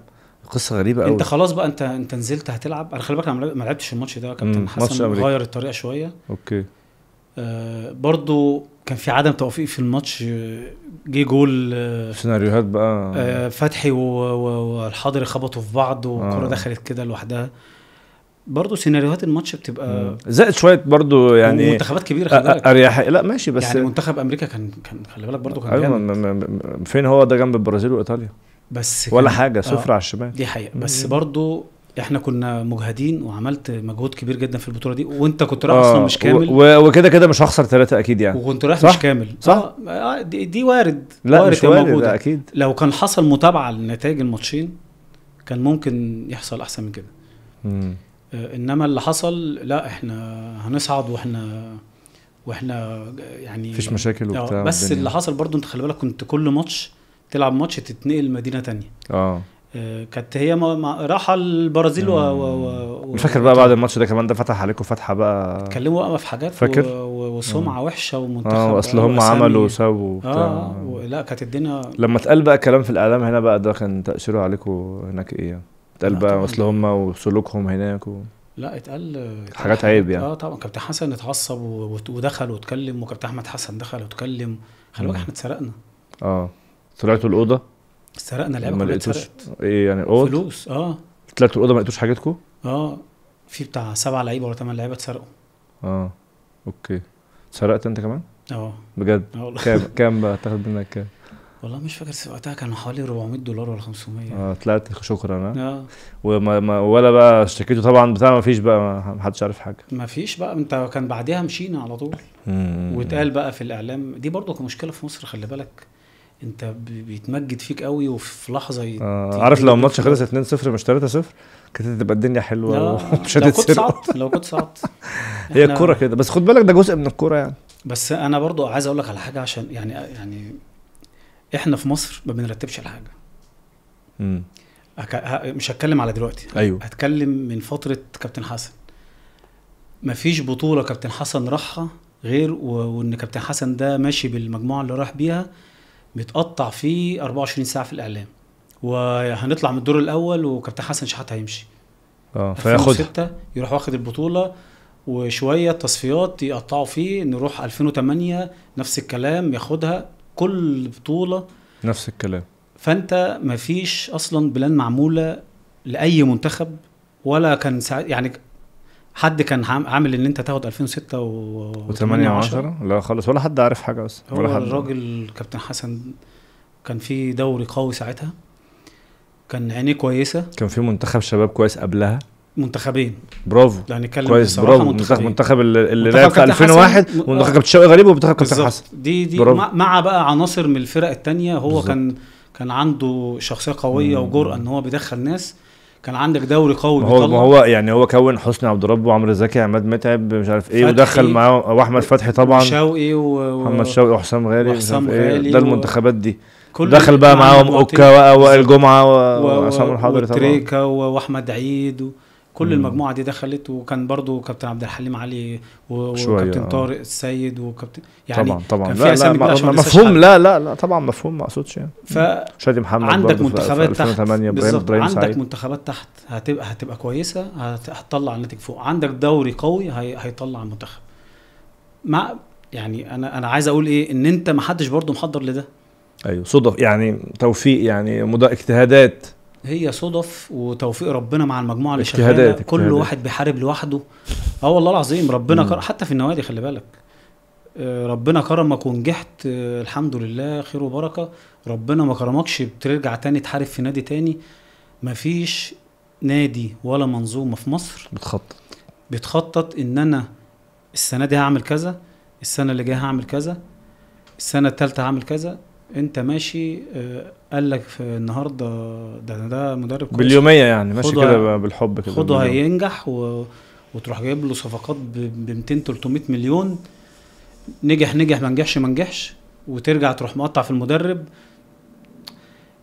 قصه غريبه قوي انت خلاص بقى انت انت نزلت هتلعب انا خلي بالك انا ما لعبتش الماتش ده كابتن حسن غير الطريقه شويه اوكي آه، برضو كان في عدم توفيق في الماتش آه، جه جول آه، سيناريوهات بقى فتحي والحاضر خبطوا في بعض والكره آه. دخلت كده لوحدها برضه سيناريوهات الماتش بتبقى زائد شويه برضه يعني منتخبات كبيره خلي بالك اريح لا ماشي بس يعني منتخب امريكا كان كان خلي بالك برضه كان أيوة فين هو ده جنب البرازيل وايطاليا بس ولا حاجه صفر آه على الشمال دي حقيقه بس برضه احنا كنا مجهدين وعملت مجهود كبير جدا في البطوله دي وانت كنت رايح آه، اصلا مش كامل وكده كده مش هخسر ثلاثه اكيد يعني وكنت رايح مش كامل صح آه،, آه دي, دي وارد لا وارد مش وارد موجودة. اكيد لو كان حصل متابعه لنتائج الماتشين كان ممكن يحصل احسن من كده آه انما اللي حصل لا احنا هنصعد واحنا واحنا يعني مفيش مشاكل آه، وبتاع بس الدنيا. اللي حصل برضو انت خلي بالك كنت كل ماتش تلعب ماتش تتنقل مدينه تانية اه كانت هي راحه البرازيل و, و... و... فاكر بقى بعد الماتش ده كمان ده فتح عليكم فتحه بقى اتكلموا بقى في حاجات فاكر و... وسمعه آه. وحشه ومنتخب اه اصل هم عملوا وسابوا آه، وبتاع اه و... لا كانت الدنيا لما اتقال بقى كلام في الاعلام هنا بقى ده كان تاثيره عليكم هناك ايه يعني؟ اتقال بقى اصل هم وسلوكهم هناك و... لا اتقال حاجات عيب يعني اه طبعا كابتن حسن اتعصب ودخل واتكلم وكابتن احمد حسن دخل واتكلم خلي بالك احنا اتسرقنا اه طلعتوا الاوضه سرقنا لعبه ما لقيتوش ايه يعني اوض فلوس اه طلعتوا الاوضه ما لقيتوش حاجتكم اه في بتاع سبع لعيبه ولا ثمان لعيبه اتسرقوا اه اوكي اتسرقت انت كمان؟ اه بجد؟ اه كام كام بقى تاخد منك كام؟ والله مش فاكر وقتها كان حوالي 400 دولار ولا 500 اه طلعت شكرا اه, آه. وما ما ولا بقى اشتكيته طبعا بتاع ما فيش بقى ما حدش عارف حاجه ما فيش بقى انت كان بعديها مشينا على طول واتقال بقى في الاعلام دي برضه مشكله في مصر خلي بالك انت بيتمجد فيك قوي وفي لحظه يت... آه عارف لو الماتش خلص 2-0 مش 3-0 كانت هتبقى الدنيا حلوه ومش هتتسرق لو كنت صعدت هي الكوره كده بس خد بالك ده جزء من الكوره يعني بس انا برضو عايز اقول لك على حاجه عشان يعني يعني احنا في مصر ما بنرتبش الحاجه امم مش هتكلم على دلوقتي ايوه هتكلم من فتره كابتن حسن مفيش بطوله كابتن حسن راحها غير وان كابتن حسن ده ماشي بالمجموعه اللي راح بيها بيتقطع فيه 24 ساعه في الاعلام وهنطلع من الدور الاول وكابتن حسن شحات هيمشي اه فياخد 2006 يروح واخد البطوله وشويه تصفيات يقطعوا فيه نروح 2008 نفس الكلام ياخدها كل بطوله نفس الكلام فانت مفيش اصلا بلان معموله لاي منتخب ولا كان ساعت يعني حد كان عامل ان انت تاخد 2006 و 8 و 10 لا خالص ولا حد عارف حاجه بس ولا حد الراجل كابتن حسن كان في دوري قوي ساعتها كان عينيه كويسه كان في منتخب شباب كويس قبلها منتخبين برافو لا يعني نتكلم كويس برافو منتخب منتخب اللي لعب في 2001 ومنتخب كابتن شوقي غريب ومنتخب كابتن حسن دي دي برافو. مع بقى عناصر من الفرق الثانيه هو بالزبط. كان كان عنده شخصيه قويه وجرأه ان هو بيدخل ناس كان عندك دوري قوي هو ما هو يعني هو كون حسني عبد الرب وعمرو زكي عماد متعب مش عارف ايه ودخل معاه واحمد فتحي طبعا شوقي ومحمد شوقي وحسام غالي وحسام ايه. غالي إيه ده المنتخبات دي دخل بقى معاهم اوكا وائل جمعه وعصام الحضري طبعا وتريكا واحمد عيد و... كل مم. المجموعه دي دخلت وكان برضو كابتن عبد الحليم علي وكابتن آه. طارق السيد وكابتن يعني طبعا طبعا كان لا, لا مفهوم لا لا لا طبعا مفهوم ما اقصدش يعني ف شادي محمد عندك منتخبات تحت بالظبط عندك سعيد. منتخبات تحت هتبقى هتبقى كويسه هتطلع نتائج فوق عندك دوري قوي هي هيطلع المنتخب مع يعني انا انا عايز اقول ايه ان انت ما حدش برضه محضر لده ايوه صدف يعني توفيق يعني اجتهادات هي صدف وتوفيق ربنا مع المجموعه اللي شغاله كل واحد بيحارب لوحده اه والله العظيم ربنا كرم حتى في النوادي خلي بالك آه، ربنا كرمك ونجحت آه، الحمد لله خير وبركه ربنا ما كرمكش بترجع تاني تحارب في نادي تاني مفيش نادي ولا منظومه في مصر بتخطط بتخطط ان انا السنه دي هعمل كذا السنه اللي جايه هعمل كذا السنه الثالثه هعمل كذا انت ماشي آه، قال لك في النهارده ده ده, ده مدرب كويس باليوميه يعني ماشي كده بالحب كده خده هينجح و... وتروح جايب له صفقات ب 200 300 مليون نجح نجح ما نجحش ما نجحش وترجع تروح مقطع في المدرب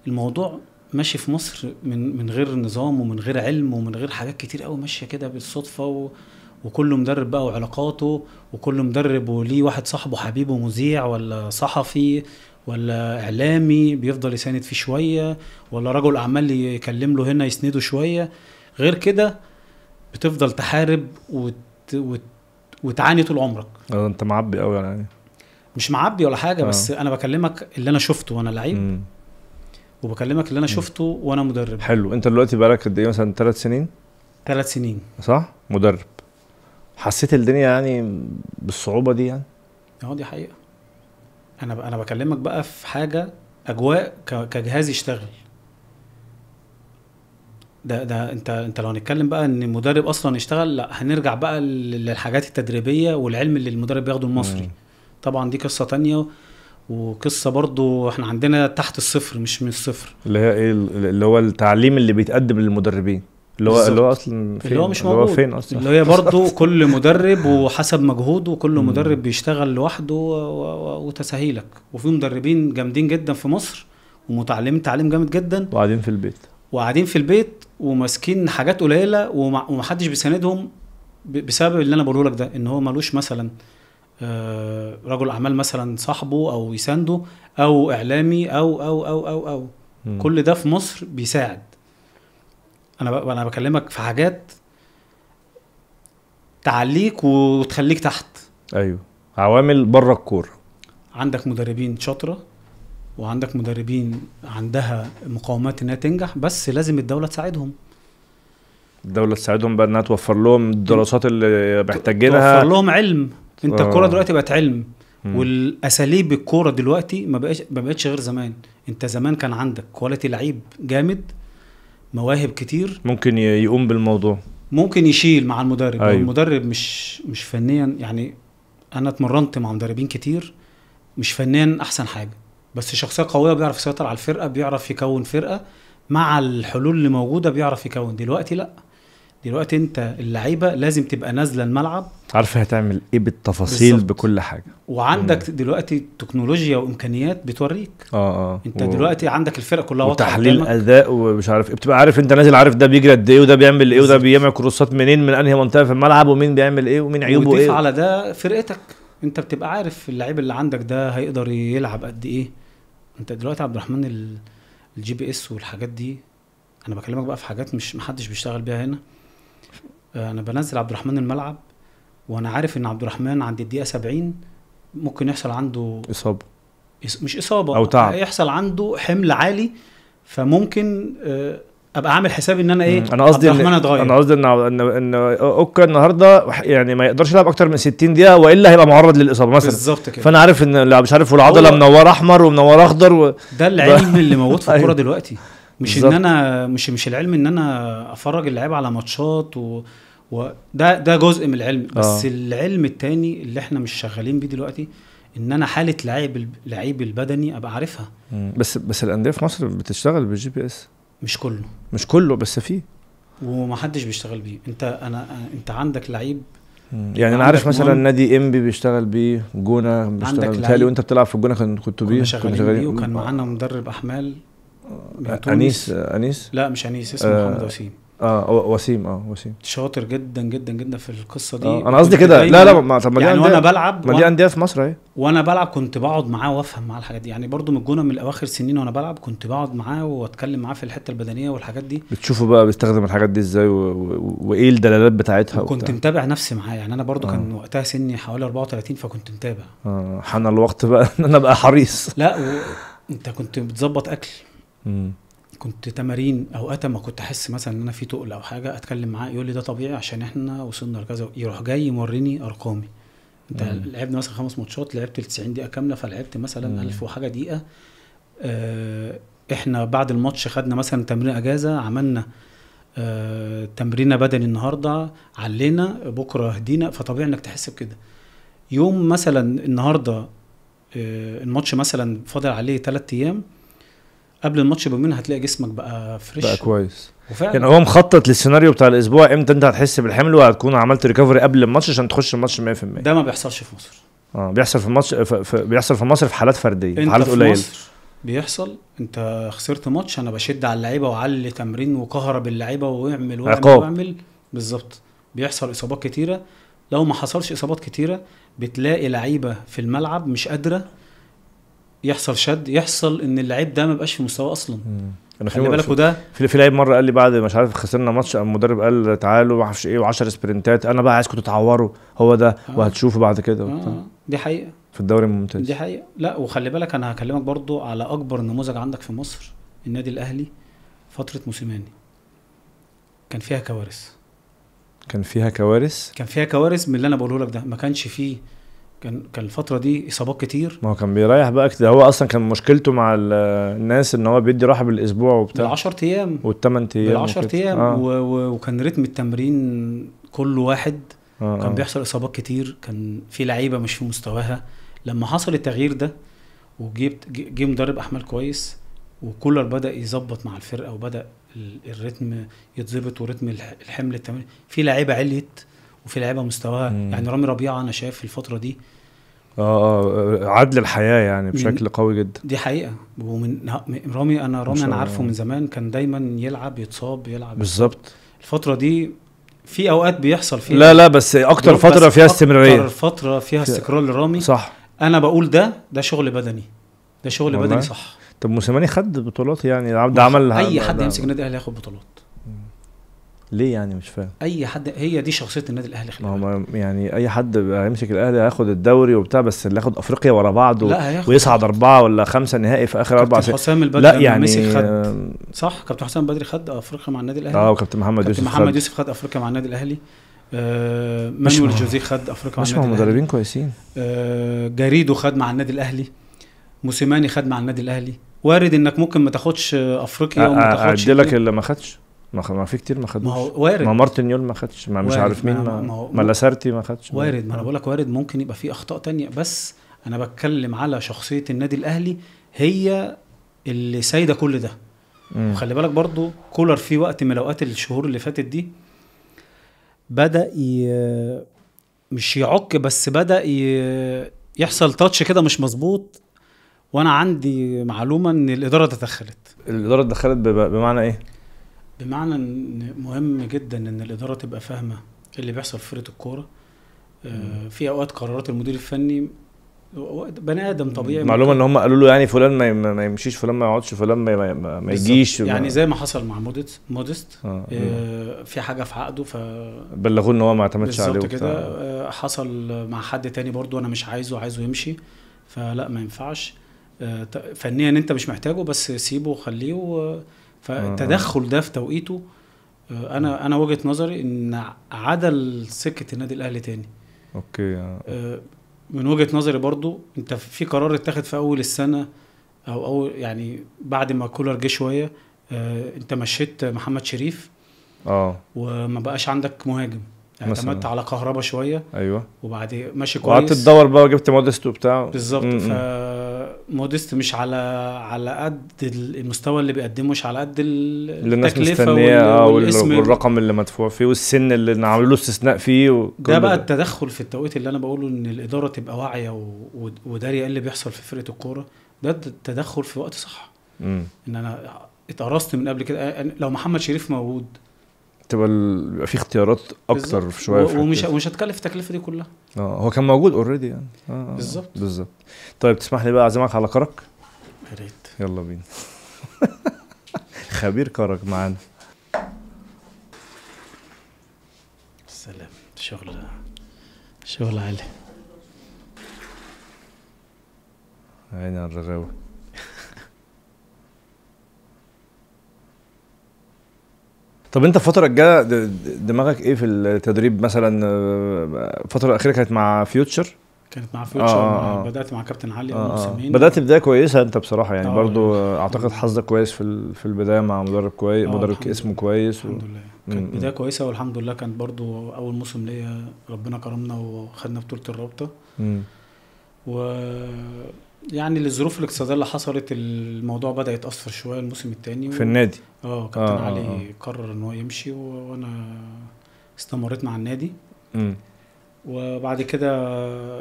الموضوع ماشي في مصر من من غير نظام ومن غير علم ومن غير حاجات كتير قوي ماشيه كده بالصدفه و... وكل مدرب بقى وعلاقاته وكل مدرب وليه واحد صاحبه حبيبه مذيع ولا صحفي ولا اعلامي بيفضل يساند فيه شويه ولا رجل اعمال يكلم له هنا يسنده شويه غير كده بتفضل تحارب وت... وت... وتعاني طول عمرك اه انت معبي قوي يعني مش معبي ولا حاجه أوه. بس آه. انا بكلمك اللي انا شفته وانا لعيب وبكلمك اللي انا شفته وانا مدرب حلو انت دلوقتي بقالك قد ايه مثلا ثلاث سنين ثلاث سنين صح مدرب حسيت الدنيا يعني بالصعوبه دي يعني اه دي حقيقه انا انا بكلمك بقى في حاجه اجواء كجهاز يشتغل ده ده انت انت لو هنتكلم بقى ان المدرب اصلا يشتغل لا هنرجع بقى للحاجات التدريبيه والعلم اللي المدرب بياخده المصري مم. طبعا دي قصه تانية وقصه برضو احنا عندنا تحت الصفر مش من الصفر اللي هي ايه اللي هو التعليم اللي بيتقدم للمدربين اللي هو اللي هو اصلا فين اللي هو مش موجود اللي هو فين اصلا اللي هي برضه كل مدرب وحسب مجهوده وكل مدرب بيشتغل لوحده وتسهيلك وفي مدربين جامدين جدا في مصر ومتعلمين تعليم جامد جدا وقاعدين في البيت وقاعدين في البيت وماسكين حاجات قليله ومحدش بيساندهم بسبب اللي انا بقوله لك ده ان هو ملوش مثلا آه، رجل اعمال مثلا صاحبه او يسانده او اعلامي او او او او او, أو. كل ده في مصر بيساعد انا انا بكلمك في حاجات تعليك وتخليك تحت ايوه عوامل بره الكوره عندك مدربين شاطره وعندك مدربين عندها مقاومات انها تنجح بس لازم الدوله تساعدهم الدوله تساعدهم بقى انها توفر لهم الدراسات اللي محتاجينها توفر لهم علم انت الكوره آه. دلوقتي بقت علم والاساليب الكوره دلوقتي ما بقتش ما بقتش غير زمان انت زمان كان عندك كواليتي لعيب جامد مواهب كتير ممكن يقوم بالموضوع ممكن يشيل مع المدرب أيوه. المدرب مش مش فنيا يعني انا اتمرنت مع مدربين كتير مش فنان احسن حاجه بس شخصيه قويه بيعرف يسيطر على الفرقه بيعرف يكون فرقه مع الحلول اللي موجوده بيعرف يكون دلوقتي لا دلوقتي انت اللعيبه لازم تبقى نازله الملعب عارفه هتعمل ايه بالتفاصيل بالزبط. بكل حاجه وعندك مم. دلوقتي تكنولوجيا وامكانيات بتوريك اه اه انت و... دلوقتي عندك الفرق كلها واضحه تحليل اداء ومش عارف إيه. بتبقى عارف انت نازل عارف ده بيجري قد ايه وده بيعمل ايه وده بيعمل كروسات منين من انهي منطقه في الملعب ومين بيعمل ايه ومين عيوبه ايه على ده فرقتك انت بتبقى عارف اللعيب اللي عندك ده هيقدر يلعب قد ايه انت دلوقتي عبد الرحمن الجي بي اس والحاجات دي انا بكلمك بقى في حاجات مش محدش بيشتغل بيها هنا انا بنزل عبد الرحمن الملعب وانا عارف ان عبد الرحمن عند الدقيقه 70 ممكن يحصل عنده اصابه مش اصابه او تعب يحصل عنده حمل عالي فممكن آه، ابقى عامل حسابي ان انا ايه انا قصدي ان اتغير انا قصدي ان ان اوكا النهارده يعني ما يقدرش يلعب اكتر من 60 دقيقه والا هيبقى معرض للاصابه مثلا بالظبط كده فانا عارف ان لا مش عارف والعضله منوره احمر ومنوره اخضر و... ده العلم اللي موجود في الكوره أيوه. دلوقتي مش بالزبط. ان انا مش مش العلم ان انا افرج اللعيبه على ماتشات و... وده ده جزء من العلم آه. بس آه. العلم التاني اللي احنا مش شغالين بيه دلوقتي ان انا حاله لعيب لعيب البدني ابقى عارفها بس بس الانديه في مصر بتشتغل بالجي بي اس مش كله مش كله بس فيه ومحدش بيشتغل بيه انت انا انت عندك لعيب يعني انا عارف مثلا نادي امبي بيشتغل بيه جونه بيشتغل بيتهيألي وانت بتلعب في الجونه كنت كنتوا بيه كنت شغالين بيه وكان معانا مدرب احمال آه، انيس انيس لا مش انيس اسمه آه محمد وسيم اه وسيم اه وسيم شاطر جدا جدا جدا في القصه دي آه. انا قصدي كده لا لا ما طب يعني وانا بلعب ما دي انديه في مصر اهي وانا بلعب كنت بقعد معاه وافهم معاه الحاجات دي يعني برضو من الجونه من اواخر سنين وانا بلعب كنت بقعد معاه واتكلم معاه في الحته البدنيه والحاجات دي بتشوفه بقى بيستخدم الحاجات دي ازاي وايه الدلالات بتاعتها كنت متابع نفسي معاه يعني انا برضو آه. كان وقتها سني حوالي 34 فكنت متابع اه حان الوقت بقى ان انا ابقى حريص لا و... انت كنت بتظبط اكل امم كنت تمارين اوقات اما كنت احس مثلا ان انا في تقل او حاجه اتكلم معاه يقول لي ده طبيعي عشان احنا وصلنا لكذا يروح جاي يوريني ارقامي انت لعبنا مثلا خمس ماتشات لعبت ال 90 دقيقه كامله فلعبت مثلا 1000 وحاجه دقيقه آه، احنا بعد الماتش خدنا مثلا تمرين اجازه عملنا تمرين آه، تمرينه بدني النهارده علينا بكره هدينا فطبيعي انك تحس بكده يوم مثلا النهارده آه، الماتش مثلا فاضل عليه ثلاث ايام قبل الماتش بيومين هتلاقي جسمك بقى فريش بقى كويس وفعلا يعني هو مخطط للسيناريو بتاع الاسبوع امتى انت هتحس بالحمل وهتكون عملت ريكفري قبل الماتش عشان تخش الماتش 100% ده ما بيحصلش في مصر اه بيحصل في الماتش بيحصل في مصر في حالات فرديه في حالات قليله بيحصل انت خسرت ماتش انا بشد على اللعيبه واعلي تمرين وكهرب اللعيبه واعمل واعمل عقاب. واعمل بالظبط بيحصل اصابات كتيره لو ما حصلش اصابات كتيره بتلاقي لعيبه في الملعب مش قادره يحصل شد يحصل ان اللعيب ده ما بقاش في مستواه اصلا م. انا خلي بالك وده في في لعيب مره قال لي بعد مش عارف خسرنا ماتش المدرب قال تعالوا ما اعرفش ايه و10 سبرنتات انا بقى عايزكم تتعوروا هو ده آه. وهتشوفوا بعد كده آه. دي حقيقه في الدوري الممتاز دي حقيقه لا وخلي بالك انا هكلمك برضو على اكبر نموذج عندك في مصر النادي الاهلي فتره موسيماني كان فيها كوارث كان فيها كوارث كان فيها كوارث من اللي انا بقوله لك ده ما كانش فيه كان كان الفتره دي اصابات كتير ما هو كان بيريح بقى كده هو اصلا كان مشكلته مع الناس ان هو بيدي راحه بالاسبوع وبتاع بال 10 ايام والثمان ايام بال 10 ايام آه. وكان رتم التمرين كله واحد آه،, آه. كان بيحصل اصابات كتير كان في لعيبه مش في مستواها لما حصل التغيير ده وجبت جه مدرب احمد كويس وكولر بدا يظبط مع الفرقه وبدا الريتم يتظبط وريتم الحمل التمرين في لعيبه عليت وفي لعيبه مستواها يعني رامي ربيعه انا شايف في الفتره دي اه, آه، عدل الحياه يعني بشكل قوي جدا دي حقيقه ومن رامي انا رامي انا عارفه من زمان كان دايما يلعب يتصاب يلعب بالظبط الفتره دي في اوقات بيحصل فيها لا لا بس اكتر فتره بس فيها استمراريه اكتر فتره فيها استقرار لرامي صح انا بقول ده ده شغل بدني ده شغل بدني صح طب موسيماني خد بطولات يعني ده عمل اي حد يمسك النادي الاهلي ياخد بطولات ليه يعني مش فاهم اي حد هي دي شخصيه النادي الاهلي خلي ما يعني اي حد هيمسك الاهلي هياخد الدوري وبتاع بس اللي ياخد افريقيا ورا بعض ويصعد اربعه ولا خمسه نهائي في اخر اربع سنين حسام البدري لا يعني مسك خد آه، صح كابتن حسام بدري خد افريقيا مع النادي الاهلي اه وكابتن محمد كابتن يوسف محمد خد. يوسف خد افريقيا مع النادي الاهلي آه مانويل جوزيه خد افريقيا مع النادي الاهلي مدربين كويسين آه جريدو خد مع النادي الاهلي موسيماني خد مع النادي الاهلي وارد انك ممكن ما تاخدش افريقيا آه، وما تاخدش آه، اللي ما خدش ما خ... ما في كتير ما خدوش ما هو وارد ما مارتن يول ما خدش ما مش عارف مين ما ما, هو... ما لاسارتي ما خدش وارد ما انا بقول لك وارد ممكن يبقى في اخطاء تانية بس انا بتكلم على شخصيه النادي الاهلي هي اللي سايده كل ده مم. وخلي بالك برضو كولر في وقت من الاوقات الشهور اللي فاتت دي بدا ي... مش يعك بس بدا ي... يحصل تاتش كده مش مظبوط وانا عندي معلومه ان الاداره تدخلت الاداره تدخلت بمعنى ايه بمعنى ان مهم جدا ان الاداره تبقى فاهمه اللي بيحصل في فرقه الكوره آه، في اوقات قرارات المدير الفني بني ادم طبيعي معلومه ان هم قالوا له يعني فلان ما يمشيش فلان ما يقعدش فلان ما, ما, ما يجيش يعني زي ما حصل مع مودست مودست آه. آه، في حاجه في عقده ف بلغوه ان هو ما اعتمدش عليه بالظبط كده آه، حصل مع حد تاني برضو انا مش عايزه عايزه يمشي فلا ما ينفعش فنيا انت مش محتاجه بس سيبه وخليه فالتدخل ده في توقيته آه، انا انا وجهه نظري ان عدل سكه النادي الاهلي تاني اوكي آه. آه، من وجهه نظري برضو انت في قرار اتخذ في اول السنه او اول يعني بعد ما كولر جه شويه انت مشيت محمد شريف اه وما بقاش عندك مهاجم اعتمدت على كهرباء شويه ايوه وبعدين ماشي كويس وقعدت تدور بقى وجبت مودست وبتاع بالظبط فمودست مش على على قد المستوى اللي بيقدمه مش على قد اللي الناس مستنياه والاسم والرقم اللي مدفوع فيه والسن اللي عملوا له استثناء فيه ده بقى ده. التدخل في التوقيت اللي انا بقوله ان الاداره تبقى واعيه وداريه ايه اللي بيحصل في فرقه الكوره ده التدخل في وقت صح مم. ان انا اتقرصت من قبل كده لو محمد شريف موجود تبقى بيبقى في اختيارات اكتر في شويه ومش ومش هتكلف التكلفه دي كلها اه هو كان موجود اوريدي يعني آه،, آه بالظبط بالظبط طيب تسمح لي بقى اعزمك على كرك يا ريت يلا بينا خبير كرك معانا سلام شغل شغل عالي عيني على الرغاوي طب انت الفترة الجاية دماغك ايه في التدريب مثلا الفترة الأخيرة كانت مع فيوتشر كانت مع فيوتشر آه آه،, آه. بدات مع كابتن علي آه, آه. موسمين بدات بدايه كويسه انت بصراحه يعني آه برضو آه. اعتقد حظك كويس في في البدايه مع مدرب كويس آه مدرب اسمه كويس الحمد لله و... كانت بدايه كويسه والحمد لله كانت برضو اول موسم ليا ربنا كرمنا وخدنا بطوله الرابطه و يعني الظروف الاقتصاديه اللي حصلت الموضوع بدا يتاثر شويه الموسم الثاني في النادي اه كابتن آه،, آه علي آه. قرر ان هو يمشي و... وانا استمريت مع النادي م. وبعد كده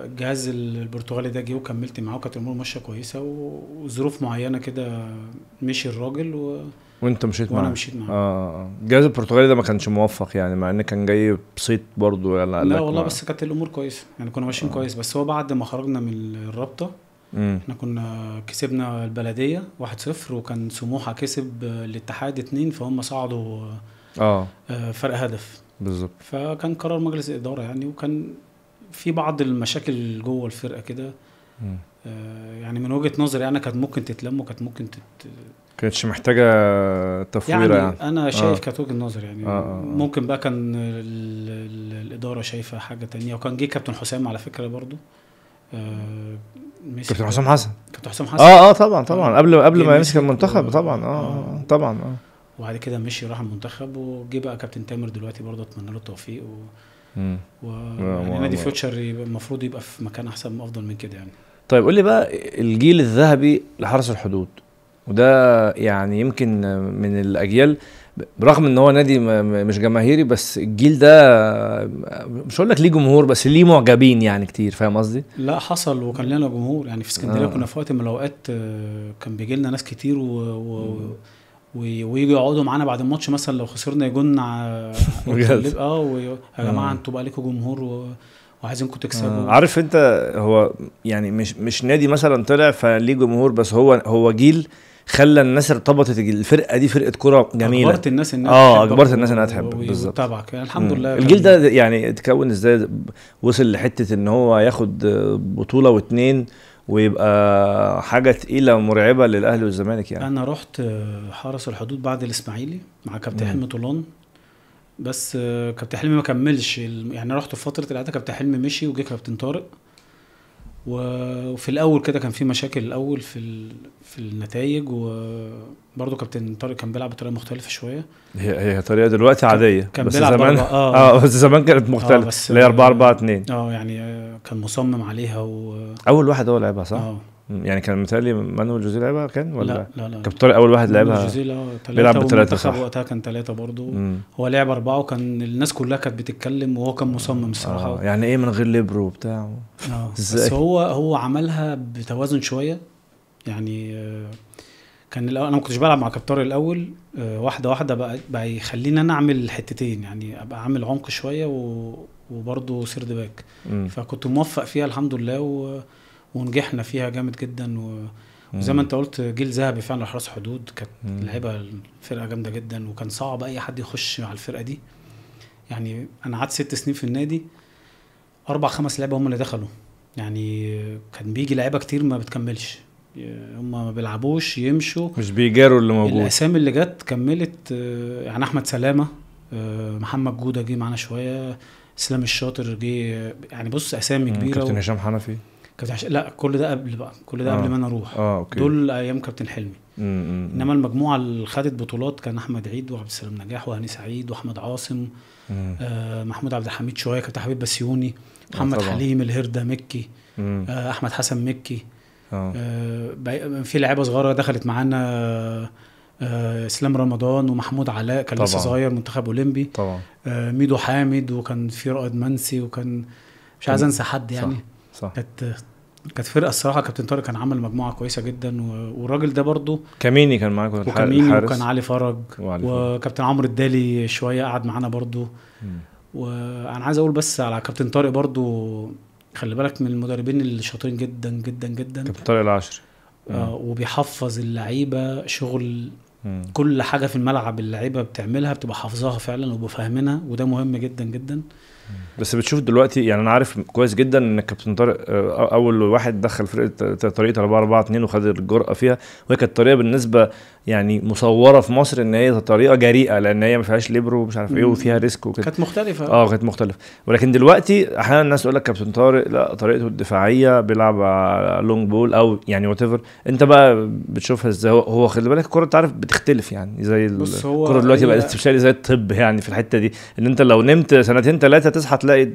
الجهاز البرتغالي ده جه وكملت معاه وكانت الامور ماشيه كويسه وظروف معينه كده مشي الراجل و... وانت مشيت معاه وانا مشيت معاه آه،, آه،, اه الجهاز البرتغالي ده ما كانش موفق يعني مع ان كان جاي بصيت برضه يعني لا والله ما... بس كانت الامور كويسه يعني كنا ماشيين آه. كويس بس هو بعد ما خرجنا من الرابطه مم. احنا كنا كسبنا البلديه 1-0 وكان سموحه كسب الاتحاد 2 فهم صعدوا آه. اه فرق هدف بالظبط فكان قرار مجلس الاداره يعني وكان في بعض المشاكل جوه الفرقه كده آه، يعني من وجهه نظري انا كانت ممكن تتلم وكانت ممكن تت... كانتش محتاجه تفويره يعني, يعني. انا شايف آه. كانت وجهه نظر يعني آه،, آه آه. ممكن بقى كان الـ الـ الاداره شايفه حاجه تانية وكان جه كابتن حسام على فكره برضو آه كابتن حسام حسن كابتن حسام حسن اه اه طبعا طبعا قبل يعني قبل ما يمسك المنتخب طبعا آه،, اه طبعا اه وبعد كده مشي راح المنتخب وجه بقى كابتن تامر دلوقتي برضه اتمنى له التوفيق و... و... آه، يعني نادي فيوتشر المفروض يبقى في مكان احسن افضل من كده يعني طيب قول لي بقى الجيل الذهبي لحرس الحدود وده يعني يمكن من الاجيال برغم ان هو نادي مش جماهيري بس الجيل ده مش هقول لك ليه جمهور بس ليه معجبين يعني كتير فاهم قصدي؟ لا حصل وكان لنا جمهور يعني في اسكندريه آه. كنا في وقت من الاوقات آه، كان بيجي لنا ناس كتير و... ويجوا يقعدوا معانا بعد الماتش مثلا لو خسرنا يجونا اه يا جماعه آه. انتوا بقى لكم جمهور و... وعايزينكم تكسبوا آه. عارف انت هو يعني مش مش نادي مثلا طلع فليه جمهور بس هو هو جيل خلى الناس ارتبطت الفرقه دي فرقه كوره جميله اجبرت الناس انها اه اجبرت الناس انها تحبك بالظبط يعني الحمد لله الجيل ده يعني اتكون ازاي وصل لحته ان هو ياخد بطوله واتنين ويبقى حاجه تقيله مرعبه للاهلي والزمالك يعني انا رحت آه، حرس الحدود بعد الاسماعيلي مع كابتن حلمي طولان بس آه، كابتن حلمي ما كملش يعني رحت في فتره الاعداد كابتن حلمي مشي وجه كابتن طارق وفي الاول كده كان في مشاكل الاول في في النتائج وبرده كابتن طارق كان بيلعب بطريقه مختلفه شويه هي هي طريقه دلوقتي عاديه كان بس بيلعب زمان اه, آه بس زمان كانت آه، مختلفه اللي هي 4 4 2 اه يعني كان مصمم عليها و اول واحد هو لعبها صح؟ اه يعني كان متهيألي مانويل جوزيه لعبها كان ولا لا لا لا طارق اول واحد لعبها جوزيه بيلعب بثلاثه صح وقتها كان ثلاثه برضه هو لعب اربعه وكان الناس كلها كانت بتتكلم وهو كان مصمم الصراحه آه. يعني ايه من غير ليبرو وبتاع اه بس هو هو عملها بتوازن شويه يعني آه، كان الاول انا ما كنتش بلعب مع كابتن الاول آه، واحده واحده بقى, بقى يخليني انا اعمل حتتين يعني ابقى عامل عمق شويه و... وبرضه سيرد باك م. فكنت موفق فيها الحمد لله و... ونجحنا فيها جامد جدا و... وزي ما انت قلت جيل ذهبي فعلا لحراس حدود كانت لعيبه فرقه جامده جدا وكان صعب اي حد يخش على الفرقه دي يعني انا قعدت ست سنين في النادي اربع خمس لعيبه هم اللي دخلوا يعني كان بيجي لعيبه كتير ما بتكملش هم ما بيلعبوش يمشوا مش بيجاروا اللي موجود الاسامي اللي جت كملت يعني احمد سلامه محمد جوده جه معانا شويه اسلام الشاطر جه يعني بص اسامي كبيره كابتن هشام حنفي كانت لا كل ده قبل بقى كل ده آه. قبل ما انا اروح آه، أوكي. دول ايام كابتن حلمي مم. انما المجموعه اللي خدت بطولات كان احمد عيد وعبد السلام نجاح وهاني سعيد واحمد عاصم آه محمود عبد الحميد شويه كابتن حبيب بسيوني محمد آه، حليم الهرده مكي آه احمد حسن مكي آه. آه في لعيبه صغيره دخلت معانا آه اسلام رمضان ومحمود علاء كان لسه صغير منتخب اولمبي طبعا آه ميدو حامد وكان في رائد منسي وكان مش عايز انسى حد يعني صح. صح كانت كانت فرقه الصراحه كابتن طارق كان عمل مجموعه كويسه جدا والراجل ده برضو كميني كان معاك وكاميني الحارس وكان علي فرج وكابتن عمرو الدالي شويه قعد معانا برضو وانا عايز اقول بس على كابتن طارق برضو خلي بالك من المدربين اللي شاطرين جدا جدا جدا كابتن طارق العشري آه وبيحفظ اللعيبه شغل مم. كل حاجه في الملعب اللعيبه بتعملها بتبقى حافظاها فعلا وبفهمنا وده مهم جدا جدا بس بتشوف دلوقتي يعني انا عارف كويس جدا ان كابتن طارق آه، اول واحد دخل فرقه طريقه 4 4 2 وخد الجرأه فيها وهي كانت طريقه بالنسبه يعني مصوره في مصر ان هي طريقه جريئه لان هي ما فيهاش ليبرو ومش عارف ايه وفيها ريسك وكده كانت مختلفه اه كانت مختلفه ولكن دلوقتي احيانا الناس تقول لك كابتن طارق لا طريقته الدفاعيه بيلعب لونج بول او يعني وات انت بقى بتشوفها ازاي هو خلي بالك الكوره انت عارف بتختلف يعني زي الكوره دلوقتي بقت زي الطب يعني في الحته دي ان انت لو نمت سنتين ثلاثه هتصحى تلاقي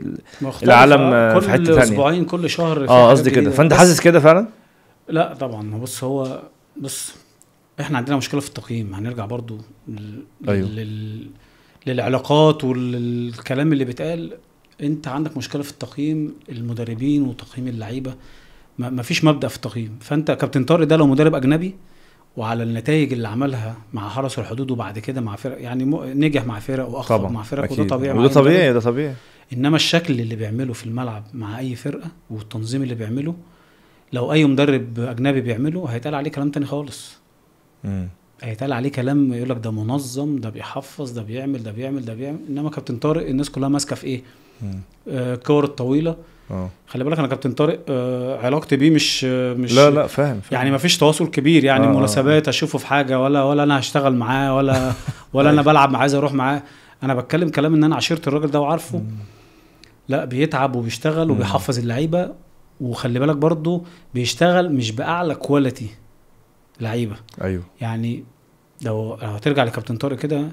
العالم في حته ثانيه كل اسبوعين كل شهر اه قصدي كده فانت حاسس كده فعلا؟ لا طبعا بص هو بص احنا عندنا مشكله في التقييم هنرجع برضو لل... أيوه. لل... للعلاقات والكلام اللي بيتقال انت عندك مشكله في التقييم المدربين وتقييم اللعيبه ما فيش مبدا في التقييم فانت كابتن طارق ده لو مدرب اجنبي وعلى النتائج اللي عملها مع حرس الحدود وبعد كده مع فرق يعني نجح مع فرق واخطا مع فرق أكيد. وده طبيعي وده طبيعي ده طبيعي انما الشكل اللي بيعمله في الملعب مع اي فرقه والتنظيم اللي بيعمله لو اي مدرب اجنبي بيعمله هيتقال عليه كلام تاني خالص امم هيتقال عليه كلام يقول لك ده منظم ده بيحفظ ده بيعمل ده بيعمل ده بيعمل انما كابتن طارق الناس كلها ماسكه في ايه الكور آه، كور الطويله أوه. خلي بالك انا كابتن طارق آه علاقتي بيه مش مش لا لا فاهم, فاهم. يعني ما فيش تواصل كبير يعني آه،, آه،, آه مناسبات اشوفه في حاجه ولا ولا انا هشتغل معاه ولا ولا انا طيب. بلعب معاه عايز اروح معاه انا بتكلم كلام ان انا عشيره الراجل ده وعارفه مم. لا بيتعب وبيشتغل وبيحفظ اللعيبه وخلي بالك برضه بيشتغل مش باعلى كواليتي لعيبه ايوه يعني لو هترجع لكابتن طارق كده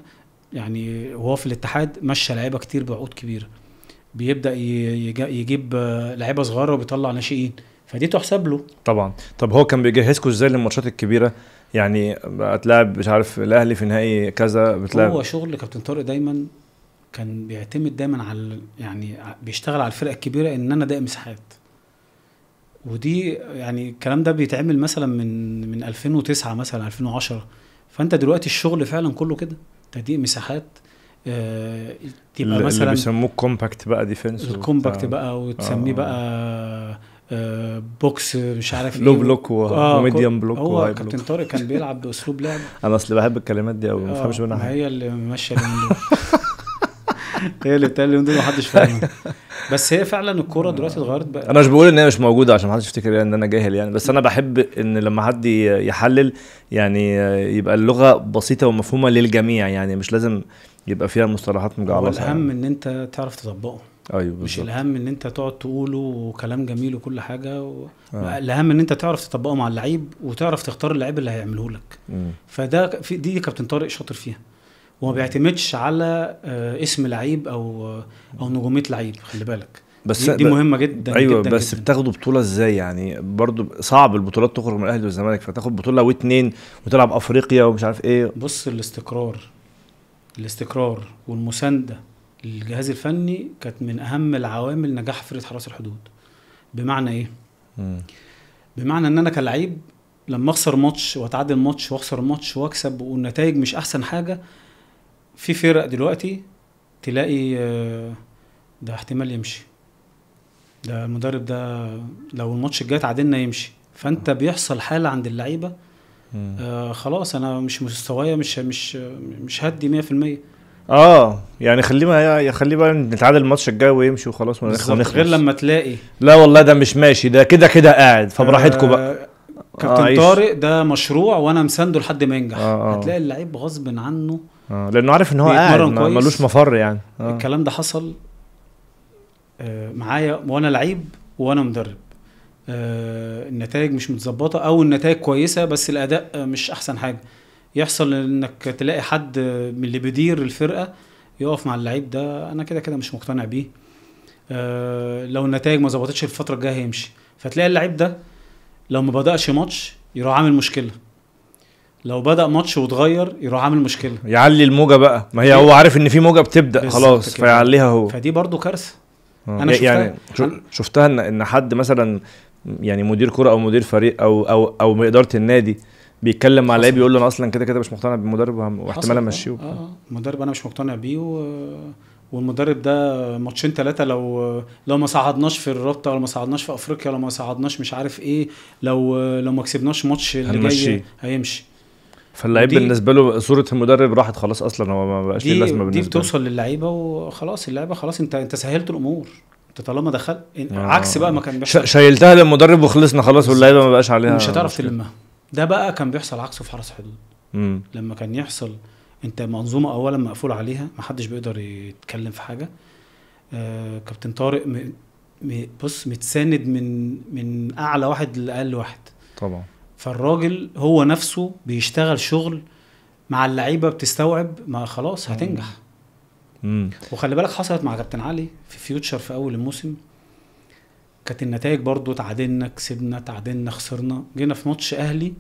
يعني وهو في الاتحاد مشى لعيبه كتير بعقود كبيره بيبدا يجيب لعيبه صغيره وبيطلع ناشئين فدي تحسب له طبعا طب هو كان بيجهزكم ازاي للماتشات الكبيره يعني هتلاعب مش عارف الاهلي في نهائي كذا بتلاعب هو شغل كابتن طارق دايما كان بيعتمد دايما على يعني بيشتغل على الفرق الكبيره ان انا ده مساحات ودي يعني الكلام ده بيتعمل مثلا من من 2009 مثلا 2010 فانت دلوقتي الشغل فعلا كله كده تضييق مساحات آه، تبقى اللي مثلا اللي بيسموه كومباكت بقى ديفنس الكومباكت بقى وتسميه آه. بقى آه بوكس مش عارف ايه لو بلوك وميديم آه بلوك هو كابتن طارق كان بيلعب باسلوب لعب انا اصل بحب الكلمات دي قوي ما آه، بفهمش منها حاجه هي اللي ماشيه اليومين دول هي اللي بتقال اليومين دول محدش فاهمها بس هي فعلا الكوره دلوقتي آه. اتغيرت بقى انا مش بقول ان هي مش موجوده عشان محدش يفتكر يعني ان انا جاهل يعني بس انا بحب ان لما حد يحلل يعني يبقى اللغه بسيطه ومفهومه للجميع يعني مش لازم يبقى فيها مصطلحات مجعلصه الاهم يعني. ان انت تعرف تطبقه ايوه بالزبط. مش الاهم ان انت تقعد تقوله وكلام جميل وكل حاجه و... آه. الاهم ان انت تعرف تطبقه مع اللعيب وتعرف تختار اللعيب اللي هيعمله لك م. فده في دي كابتن طارق شاطر فيها وما بيعتمدش على آه، اسم لعيب او آه، او نجوميه لعيب خلي بالك بس دي مهمه جدا ايوه جداً بس جداً. بتاخدوا بطوله ازاي يعني برضو صعب البطولات تخرج من الاهلي والزمالك فتاخد بطوله واتنين وتلعب افريقيا ومش عارف ايه بص الاستقرار الاستقرار والمسانده للجهاز الفني كانت من اهم العوامل نجاح فريق حراس الحدود بمعنى ايه م. بمعنى ان انا كلعيب لما اخسر ماتش واتعادل ماتش واخسر ماتش واكسب والنتائج مش احسن حاجه في فرق دلوقتي تلاقي آه، ده احتمال يمشي ده المدرب ده لو الماتش الجاي تعادلنا يمشي فانت بيحصل حاله عند اللعيبه آه خلاص انا مش مستوايا مش مش مش هدي 100% اه يعني خليه ما خليه بقى نتعادل الماتش الجاي ويمشي وخلاص ونخلص غير لما تلاقي لا والله ده مش ماشي ده كده كده قاعد فبراحتكم بقى آه، كابتن آه طارق ده مشروع وانا مسانده لحد ما ينجح آه آه. هتلاقي اللعيب غصب عنه آه لانه عارف ان هو قاعد ملوش مفر يعني آه. الكلام ده حصل آه، معايا وانا لعيب وانا مدرب آه، النتائج مش متظبطه او النتائج كويسه بس الاداء مش احسن حاجه يحصل انك تلاقي حد من اللي بيدير الفرقه يقف مع اللعيب ده انا كده كده مش مقتنع بيه آه، لو النتائج ما ظبطتش الفتره الجايه هيمشي فتلاقي اللعيب ده لو ما بداش ماتش يروح عامل مشكله لو بدا ماتش واتغير يروح عامل مشكله يعلي الموجه بقى ما هي هو عارف ان في موجه بتبدا خلاص فيعليها هو فدي برضو كارثه آه، انا شفتها يعني شفتها ان ان حد مثلا يعني مدير كرة او مدير فريق او او او اداره النادي بيتكلم مع لعيب يقول له انا اصلا كده كده مش مقتنع بالمدرب واحتمال امشيه اه اه المدرب انا مش مقتنع بيه و... والمدرب ده ماتشين ثلاثه لو لو ما صعدناش في الرابطه ولا ما صعدناش في افريقيا لو ما صعدناش مش عارف ايه لو لو ما كسبناش ماتش اللي جاي هيمشي فاللعيب بالنسبه له صوره المدرب راحت خلاص اصلا هو ما بقاش ليه لازمه بالنسبه له دي بتوصل للعيبه وخلاص اللعيبه خلاص انت انت سهلت الامور طالما دخل آه. عكس بقى ما كان بيحصل شايلتها للمدرب وخلصنا خلاص واللعيبه ما بقاش عليها مش هتعرف تلمها ده بقى كان بيحصل عكسه في حرس حدود مم. لما كان يحصل انت منظومه اولا مقفول عليها ما حدش بيقدر يتكلم في حاجه آه كابتن طارق م... م... بص متساند من من اعلى واحد لاقل واحد طبعا فالراجل هو نفسه بيشتغل شغل مع اللعيبه بتستوعب ما خلاص هتنجح مم. وخلي بالك حصلت مع كابتن علي في فيوتشر في اول الموسم كانت النتائج برضو تعادلنا كسبنا تعادلنا خسرنا جينا في ماتش اهلي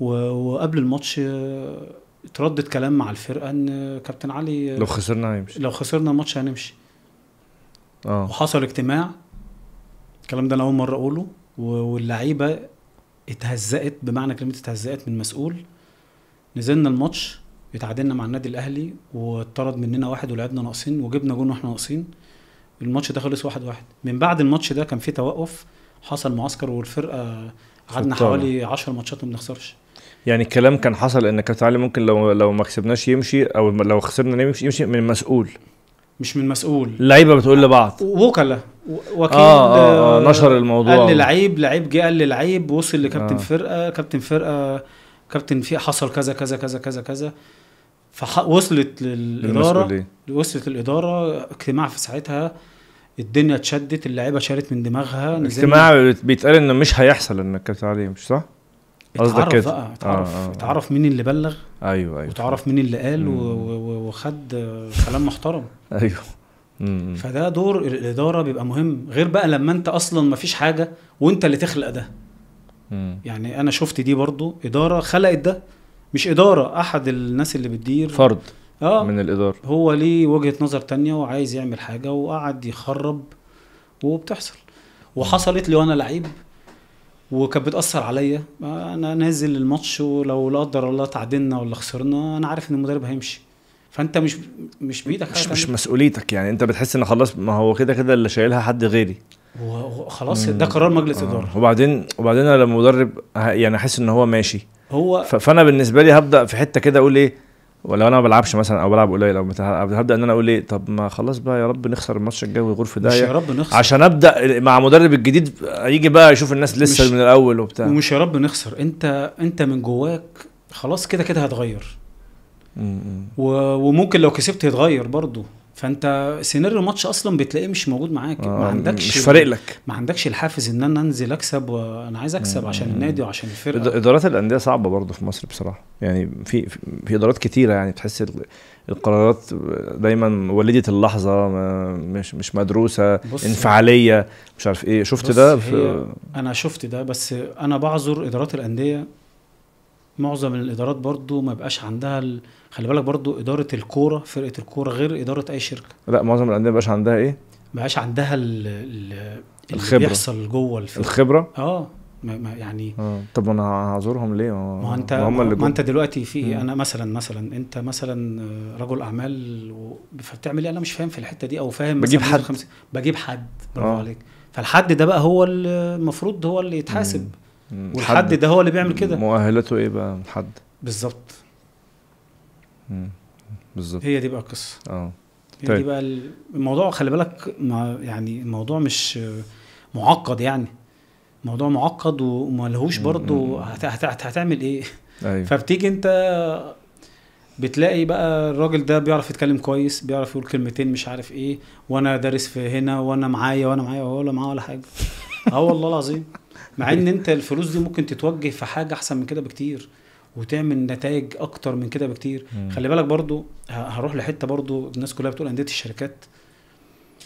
وقبل الماتش آه، اتردد كلام مع الفرقه ان كابتن علي آه، لو خسرنا هيمشي لو خسرنا الماتش هنمشي اه وحصل اجتماع الكلام ده انا اول مره اقوله واللعيبه اتهزقت بمعنى كلمه اتهزقت من مسؤول نزلنا الماتش اتعادلنا مع النادي الاهلي واتطرد مننا واحد ولعبنا ناقصين وجبنا جون واحنا ناقصين الماتش ده خلص واحد واحد من بعد الماتش ده كان في توقف حصل معسكر والفرقه قعدنا حوالي 10 ماتشات ما بنخسرش يعني الكلام كان حصل ان كابتن علي ممكن لو لو ما كسبناش يمشي او لو خسرنا يمشي يمشي من مسؤول مش من مسؤول لعيبه بتقول لبعض وكلا وكيل آه, آه, آه نشر الموضوع قال للعيب لعيب جه قال للعيب وصل لكابتن آه فرقه كابتن فرقه كابتن في حصل كذا كذا كذا كذا كذا فوصلت للاداره وصلت الاداره اجتماع في ساعتها الدنيا اتشدت اللعيبه شالت من دماغها اجتماع بيتقال انه مش هيحصل انك كابتن علي مش صح؟ قصدك كده بقى آه، اتعرف آه آه. اتعرف مين اللي بلغ ايوه ايوه وتعرف مين اللي قال وخد كلام محترم ايوه مم. فده دور الاداره بيبقى مهم غير بقى لما انت اصلا ما فيش حاجه وانت اللي تخلق ده مم. يعني انا شفت دي برضو اداره خلقت ده مش اداره احد الناس اللي بتدير فرد اه من الاداره هو ليه وجهه نظر تانية وعايز يعمل حاجه وقعد يخرب وبتحصل وحصلت لي وانا لعيب وكانت بتاثر عليا انا نازل الماتش ولو لا قدر الله تعادلنا ولا خسرنا انا عارف ان المدرب هيمشي فانت مش مش بايدك مش, مش مسؤوليتك يعني انت بتحس ان خلاص ما هو كده كده اللي شايلها حد غيري وخلاص ده قرار مجلس آه. اداره آه. وبعدين وبعدين انا لما مدرب يعني احس ان هو ماشي هو فانا بالنسبه لي هبدا في حته كده اقول ايه ولو انا ما بلعبش مثلا او بلعب قليل او هبدا ان انا اقول ايه طب ما خلاص بقى يا رب نخسر الماتش الجاي غرفه ده يا رب نخسر عشان ابدا مع مدرب الجديد يجي بقى يشوف الناس لسه من الاول وبتاع ومش يا رب نخسر انت انت من جواك خلاص كده كده هتغير وممكن لو كسبت يتغير برضه فانت سيناريو الماتش اصلا بتلاقيه مش موجود معاك آه ما عندكش مش فارق لك ما عندكش الحافز ان انا انزل اكسب وانا عايز اكسب عشان النادي وعشان الفرقه ادارات الانديه صعبه برضه في مصر بصراحه يعني في في ادارات كتيره يعني تحس القرارات دايما وليده اللحظه مش مش مدروسه انفعاليه مش عارف ايه شفت ده في انا شفت ده بس انا بعذر ادارات الانديه معظم الادارات برضه ما بقاش عندها ال... خلي بالك برضو اداره الكوره فرقه الكوره غير اداره اي شركه لا معظم الانديه مبقاش عندها ايه مبقاش عندها الـ ال الخبره اللي بيحصل جوه الفرقه الخبره اه ما يعني آه. طب انا هعذرهم ليه ما انت ما انت دلوقتي في ايه انا مثلا مثلا انت مثلا آه، رجل اعمال و... فبتعمل ايه انا مش فاهم في الحته دي او فاهم بجيب حد خمسة. بجيب حد برافو آه. عليك فالحد ده بقى هو المفروض هو اللي يتحاسب والحد ده هو اللي بيعمل كده مؤهلاته ايه بقى الحد بالظبط بالظبط هي دي بقى القصه اه طيب. دي بقى الموضوع خلي بالك ما يعني الموضوع مش معقد يعني موضوع معقد وملهوش برضه هت... هت... هت... هتعمل ايه أيوه. فبتيجي انت بتلاقي بقى الراجل ده بيعرف يتكلم كويس بيعرف يقول كلمتين مش عارف ايه وانا دارس في هنا وانا معايا وانا معايا ولا معاه ولا حاجه اه والله العظيم مع ان انت الفلوس دي ممكن تتوجه في حاجه احسن من كده بكتير وتعمل نتائج اكتر من كده بكتير مم. خلي بالك برضو هروح لحته برضو الناس كلها بتقول انديه الشركات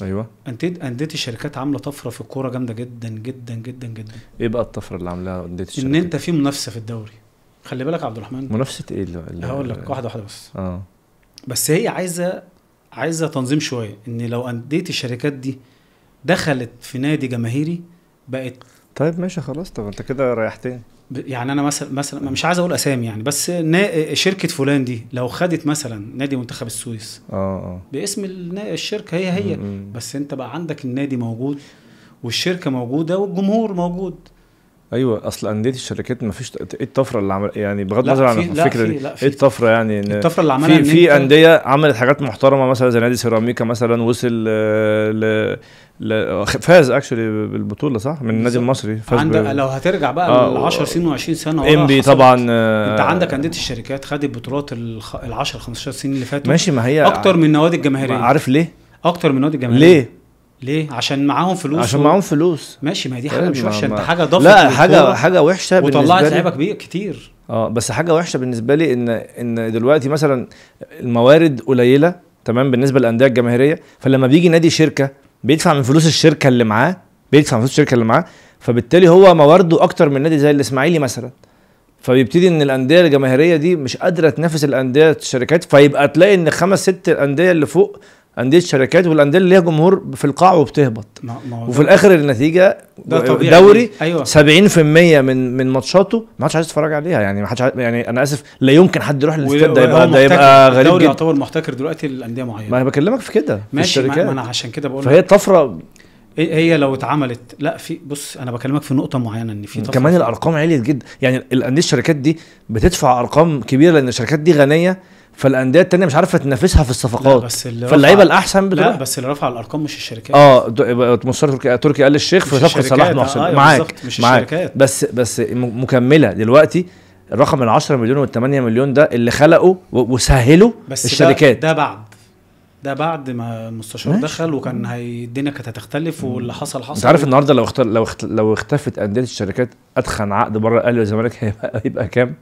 ايوه انديه انديه الشركات عامله طفره في الكوره جامده جدا جدا جدا جدا ايه بقى الطفره اللي عاملاها انديه الشركات ان انت في منافسه في الدوري خلي بالك عبد الرحمن منافسه ايه اللي هقول لك واحده واحده بس اه بس هي عايزه عايزه تنظيم شويه ان لو انديه الشركات دي دخلت في نادي جماهيري بقت طيب ماشي خلاص طب انت كده ريحتني يعني انا مثلا مثلا مش عايز اقول اسامي يعني بس شركه فلان دي لو خدت مثلا نادي منتخب السويس اه, آه. باسم الشركه هي هي بس انت بقى عندك النادي موجود والشركه موجوده والجمهور موجود ايوه اصل انديه الشركات ما فيش ايه الطفره اللي عمل يعني بغض النظر عن الفكره دي ايه الطفره يعني إن الطفره اللي عملها في في انديه عملت حاجات محترمه مثلا زي نادي سيراميكا مثلا وصل آه، ل ل فاز اكشولي بالبطوله صح من النادي المصري فاز عندك لو هترجع بقى آه 10 سنين و20 سنه ورا انبي طبعا انت آه، عندك انديه الشركات خدت بطولات ال 10 15 سنين اللي فاتوا ماشي ما هي اكتر من النوادي الجماهيريه عارف ليه؟ اكتر من النوادي الجماهيريه ليه؟ ليه؟ عشان معاهم فلوس عشان و... معاهم فلوس ماشي ما هي دي طيب، حاجه مش وحشه انت حاجه ضفت لا حاجه حاجه وحشه بالنسبه لي وطلعت لعيبه كبير كتير اه بس حاجه وحشه بالنسبه لي ان ان دلوقتي مثلا الموارد قليله تمام بالنسبه للانديه الجماهيريه فلما بيجي نادي شركه بيدفع من فلوس الشركه اللي معاه بيدفع من فلوس الشركه اللي معاه فبالتالي هو موارده اكتر من نادي زي الاسماعيلي مثلا فبيبتدي ان الانديه الجماهيريه دي مش قادره تنافس الانديه الشركات فيبقى تلاقي ان خمس ست الانديه اللي فوق انديه الشركات والانديه اللي ليها جمهور في القاع وبتهبط ما وفي الاخر النتيجه الدوري أيوة. 70% من من ماتشاته ما حدش عايز يتفرج عليها يعني ما حدش يعني انا اسف لا يمكن حد يروح للاستاد ده يبقى ده يبقى غريب الدوري يعتبر محتكر دلوقتي الانديه معينه ما انا بكلمك في كده ماشي في الشركات. ما انا عشان كده بقول فهي طفره إيه- هي لو اتعملت لا في بص انا بكلمك في نقطه معينه ان في كمان الارقام عاليه جدا يعني الانديه الشركات دي بتدفع ارقام كبيره لان الشركات دي غنيه فالانديه التانيه مش عارفه تنافسها في الصفقات فاللعيبه الاحسن بتروح لا بس اللي رفع الارقام مش الشركات اه مصر تركي تركي قال للشيخ في صفقه صلاح محسن آه،, آه معاك مش معاك الشركات. بس بس مكمله دلوقتي الرقم ال 10 مليون وال8 مليون ده اللي خلقوا وسهلوا بس الشركات ده, ده بعد ده بعد ما المستشار دخل وكان هي الدنيا كانت هتختلف واللي حصل حصل انت عارف النهارده لو اختل... لو اختل... لو اختفت انديه الشركات اتخن عقد بره الاهلي والزمالك هيبقى هيبقى كام؟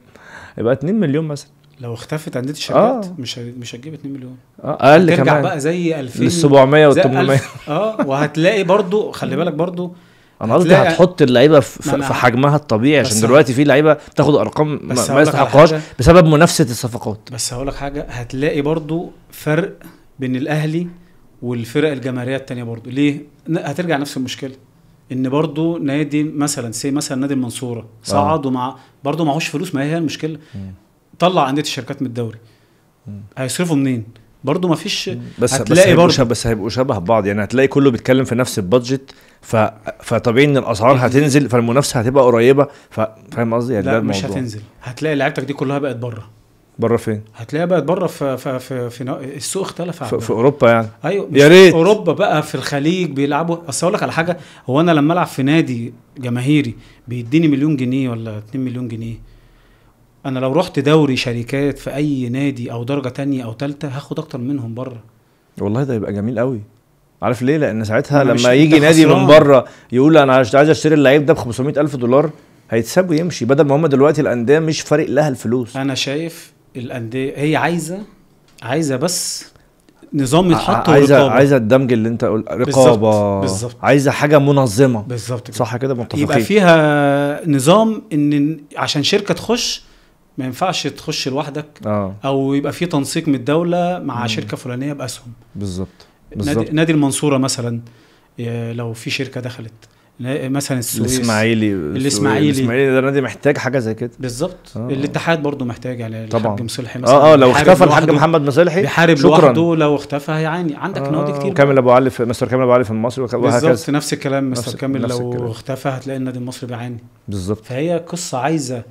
هيبقى 2 مليون مثلا لو اختفت عندي الشركات آه. مش مش هتجيب 2 مليون اه اقل كمان ترجع بقى زي 2000 لل 700 و 800 اه وهتلاقي برضو خلي بالك برضو انا قصدي هتحط اللعيبه في حجمها الطبيعي عشان دلوقتي في لعيبه تاخد ارقام ما يستحقهاش بسبب منافسه الصفقات بس هقول لك حاجه هتلاقي برضو فرق بين الاهلي والفرق الجماهيريه الثانيه برضو ليه هترجع نفس المشكله ان برضو نادي مثلا سي مثلا نادي المنصوره آه. صعد ومع برضو معهوش فلوس ما هي المشكله طلع انديه الشركات من الدوري هيصرفوا منين؟ برضه ما فيش بس هتلاقي بس هيبقوا بس هيبقوا شبه بعض يعني هتلاقي كله بيتكلم في نفس البادجت ف... فطبيعي ان الاسعار هتنزل فالمنافسه هتبقى قريبه ف... فاهم قصدي يعني لا مش هتنزل هتلاقي لعيبتك دي كلها بقت بره بره فين؟ هتلاقيها بقت بره في في في, في السوق اختلف في, في اوروبا يعني ايوه يا ريت اوروبا بقى في الخليج بيلعبوا اصل اقول لك على حاجه هو انا لما العب في نادي جماهيري بيديني مليون جنيه ولا 2 مليون جنيه انا لو رحت دوري شركات في اي نادي او درجه تانية او تالتة هاخد اكتر منهم بره والله ده يبقى جميل قوي عارف ليه لان ساعتها لما يجي نادي من بره يقول انا عايز اشتري اللعيب ده ب 500 الف دولار هيتساب ويمشي بدل ما هم دلوقتي الانديه مش فارق لها الفلوس انا شايف الانديه هي عايزه عايزه بس نظام يتحط عايزه ورقابة. عايزه الدمج اللي انت قلت رقابه بالظبط عايزه حاجه منظمه بالظبط صح كده متفقين يبقى فيها نظام ان عشان شركه تخش ما ينفعش تخش لوحدك آه. او يبقى في تنسيق من الدوله مع مم. شركه فلانيه باسهم بالظبط نادي, نادي المنصوره مثلا لو في شركه دخلت مثلا السويس الاسماعيلي الاسماعيلي الاسماعيلي ده نادي محتاج حاجه زي كده بالظبط آه. الاتحاد برضه محتاج يعني طبعا الحاج مصلحي آه، مثلا اه اه لو اختفى الحاج محمد مصلحي بيحارب لوحده لو اختفى هيعاني عندك آه نوادي كتير كامل ابو علي في مستر كامل ابو علي في مصر وهكذا بالظبط نفس الكلام مستر كامل لو اختفى هتلاقي النادي المصري بيعاني بالظبط فهي قصه عايزه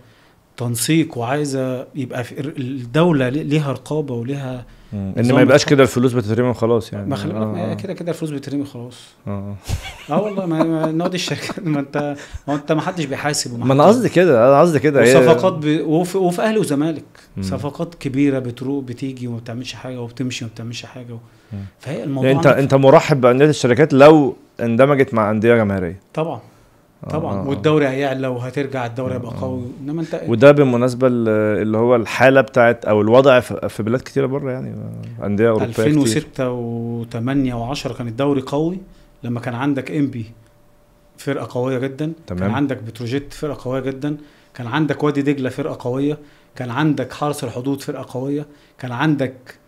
تنسيق وعايزه يبقى الدوله ليها رقابه وليها ان ما يبقاش كده الفلوس بتترمي وخلاص يعني ما خلي بالك آه. آه. كده كده الفلوس بتترمي خلاص اه اه والله ما نقعد الشركه ما انت ما انت ما حدش بيحاسب ما انا قصدي كده انا قصدي كده صفقات ب... وفي, وفي اهلي وزمالك صفقات كبيره بتروح بتيجي وما بتعملش حاجه وبتمشي وما بتعملش حاجه و... فهي يعني الموضوع يعني انت انت مرحب بانديه الشركات لو اندمجت مع انديه جماهيريه طبعا طبعا آه،, آه. والدوري هيعلى وهترجع الدوري هيبقى آه. آه. قوي انما انت وده بالمناسبه اللي هو الحاله بتاعت او الوضع في بلاد كتيره بره يعني انديه اوروبيه 2006 و8 و10 كان الدوري قوي لما كان عندك انبي فرقه قويه جدا تمام. كان عندك بتروجيت فرقه قويه جدا كان عندك وادي دجله فرقه قويه كان عندك حرس الحدود فرقه قويه كان عندك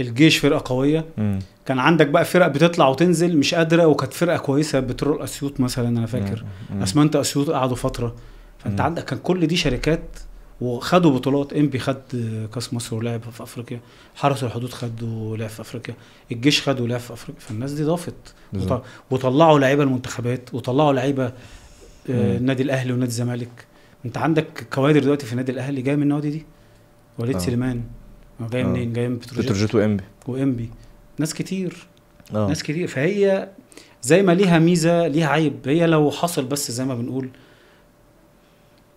الجيش فرقه قويه مم. كان عندك بقى فرق بتطلع وتنزل مش قادره وكانت فرقه كويسه بترول اسيوط مثلا انا فاكر اسمنت اسيوط قعدوا فتره فانت مم. عندك كان كل دي شركات وخدوا بطولات انبي خد كاس مصر ولعب في افريقيا حرس الحدود خد ولعب في افريقيا الجيش خد ولعب في افريقيا فالناس دي ضافت وطلعوا لعيبه المنتخبات وطلعوا لعيبه النادي آه، الاهلي ونادي الزمالك انت عندك كوادر دلوقتي في النادي الاهلي جايه من النوادي دي وليد أوه. سليمان آه. جاي من بتروجيت بتروجيت وامبي وامبي ناس كتير أوه. ناس كتير فهي زي ما ليها ميزه ليها عيب هي لو حصل بس زي ما بنقول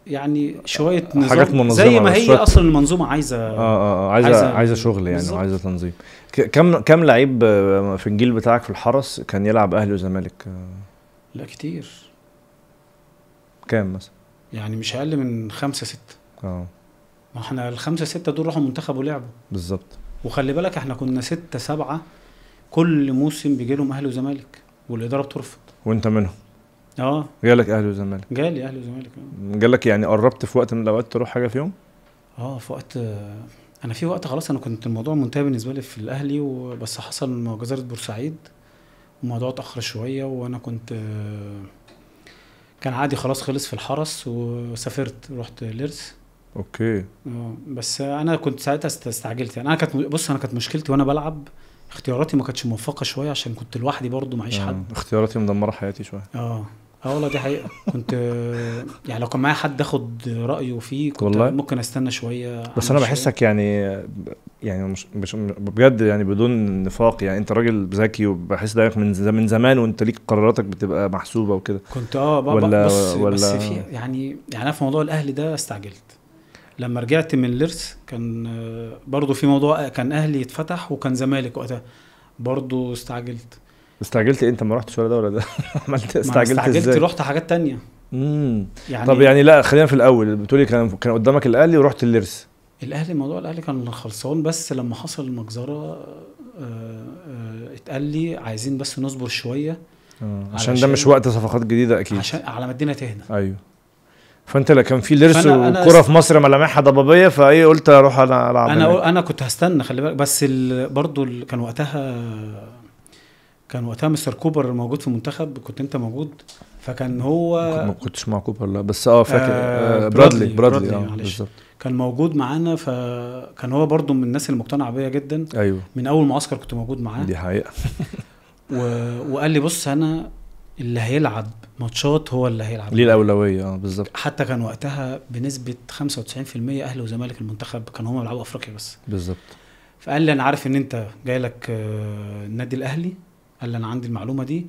يعني شويه نظام حاجات منظمه زي ما هي اصلا المنظومه عايزه اه اه, آه عايزه عايزه, عايزة شغل يعني وعايزه تنظيم كم كم لعيب في الجيل بتاعك في الحرس كان يلعب اهلي وزمالك؟ آه. لا كتير كام مثلا؟ يعني مش اقل من خمسه سته اه ما احنا الخمسه سته دول راحوا منتخب ولعبوا بالظبط وخلي بالك احنا كنا سته سبعه كل موسم بيجي لهم اهلي وزمالك والاداره بترفض وانت منهم اه جالك اهلي وزمالك جالي اهلي وزمالك جالك يعني قربت في وقت من الاوقات تروح حاجه فيهم؟ اه في وقت انا في وقت خلاص انا كنت الموضوع منتهي بالنسبه لي في الاهلي وبس حصل جزيره بورسعيد الموضوع اتاخر شويه وانا كنت كان عادي خلاص خلص في الحرس وسافرت رحت ليرس اوكي اه بس انا كنت ساعتها استعجلت يعني انا كانت بص انا كانت مشكلتي وانا بلعب اختياراتي ما كانتش موفقه شويه عشان كنت لوحدي برضو معيش آه، حد اختياراتي مدمره حياتي شويه اه اه والله دي حقيقه كنت يعني لو كان معايا حد اخد رايه فيه كنت والله. ممكن استنى شويه بس انا بحسك شوية. يعني يعني مش, مش بجد يعني بدون نفاق يعني انت راجل ذكي وبحس ده من من زمان وانت ليك قراراتك بتبقى محسوبه وكده كنت اه بقى ولا بس ولا بس في يعني يعني في موضوع الاهلي ده استعجلت لما رجعت من الارث كان آه، برضو في موضوع كان اهلي اتفتح وكان زمالك وقتها برضو استعجلت استعجلت ايه انت ما رحتش ولا ده ولا ده عملت استعجلت استعجلت ازاي؟ رحت حاجات تانية امم يعني طب يعني لا خلينا في الاول بتقولي كان كان قدامك الاهلي ورحت الارث الاهلي موضوع الاهلي كان خلصان بس لما حصل المجزره آه، آه، اتقال لي عايزين بس نصبر شويه عشان ده مش وقت صفقات جديده اكيد عشان على ما الدنيا تهدى ايوه فانت لا كان في لرس وكره في مصر ملامحها ضبابيه فايه قلت اروح انا العب انا انا كنت هستنى خلي بالك بس برضه كان وقتها كان وقتها مستر كوبر موجود في المنتخب كنت انت موجود فكان هو ما كنتش مع كوبر لا بس اه فاكر آه, آه، برادلي برادلي, برادلي اه بالظبط كان موجود معانا فكان هو برضه من الناس المقتنعه بيا جدا ايوه من اول معسكر كنت موجود معاه دي حقيقه و... وقال لي بص انا اللي هيلعب ماتشات هو اللي هيلعب ليه الاولويه اه بالظبط حتى كان وقتها بنسبه 95% اهلي وزمالك المنتخب كانوا هم بيلعبوا افريقيا بس بالظبط فقال لي انا عارف ان انت جاي لك آه، النادي الاهلي قال لي انا عندي المعلومه دي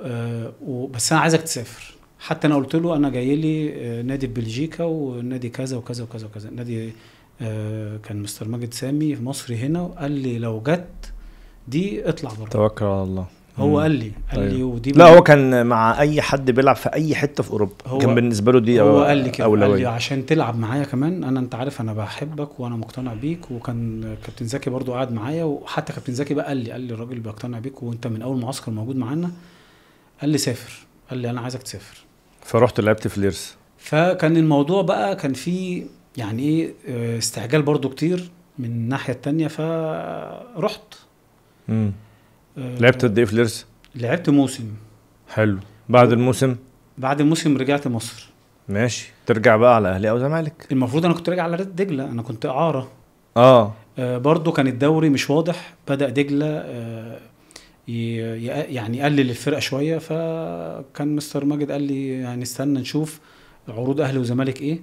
آه، بس انا عايزك تسافر حتى انا قلت له انا جاي لي آه، نادي بلجيكا ونادي كذا وكذا وكذا وكذا نادي كان مستر ماجد سامي في مصري هنا وقال لي لو جت دي اطلع بره توكل على الله هو قال لي قال أيوه. لي طيب. ودي لا هو كان مع اي حد بيلعب في اي حته في اوروبا هو كان بالنسبه له دي هو قال لي كده قال لي عشان تلعب معايا كمان انا انت عارف انا بحبك وانا مقتنع بيك وكان كابتن زكي برضو قاعد معايا وحتى كابتن زكي بقى قال لي قال لي الراجل بيقتنع بيك وانت من اول معسكر موجود معانا قال لي سافر قال لي انا عايزك تسافر فرحت لعبت في ليرس فكان الموضوع بقى كان فيه يعني ايه آه، استعجال برضو كتير من الناحيه التانيه فرحت امم لعبت قد ايه في الارث؟ لعبت موسم حلو بعد الموسم بعد الموسم رجعت مصر ماشي ترجع بقى على اهلي او زمالك المفروض انا كنت راجع على دجله انا كنت اعاره اه, آه برضه كان الدوري مش واضح بدا دجله آه يعني يقلل الفرقه شويه فكان مستر ماجد قال لي يعني استنى نشوف عروض اهلي وزمالك ايه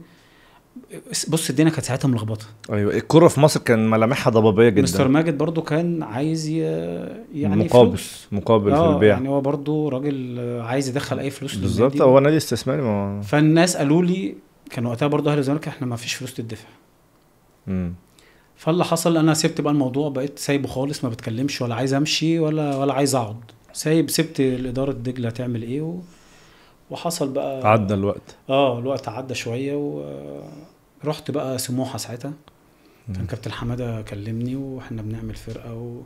بص الدنيا كانت ساعتها ملخبطه ايوه الكوره في مصر كان ملامحها ضبابيه جدا مستر ماجد برضو كان عايز يعني مقابل فلوس. مقابل آه في البيع يعني هو برضو راجل عايز يدخل اي فلوس بالظبط هو نادي استثماري ما فالناس قالوا لي كان وقتها برضو اهل الزمالك احنا ما فيش فلوس تدفع امم فاللي حصل انا سبت بقى الموضوع بقيت سايبه خالص ما بتكلمش ولا عايز امشي ولا ولا عايز اقعد سايب سبت الاداره دجله تعمل ايه و... وحصل بقى عدى الوقت اه الوقت عدى شويه ورحت بقى سموحه ساعتها كان كابتن حماده كلمني واحنا بنعمل فرقه و...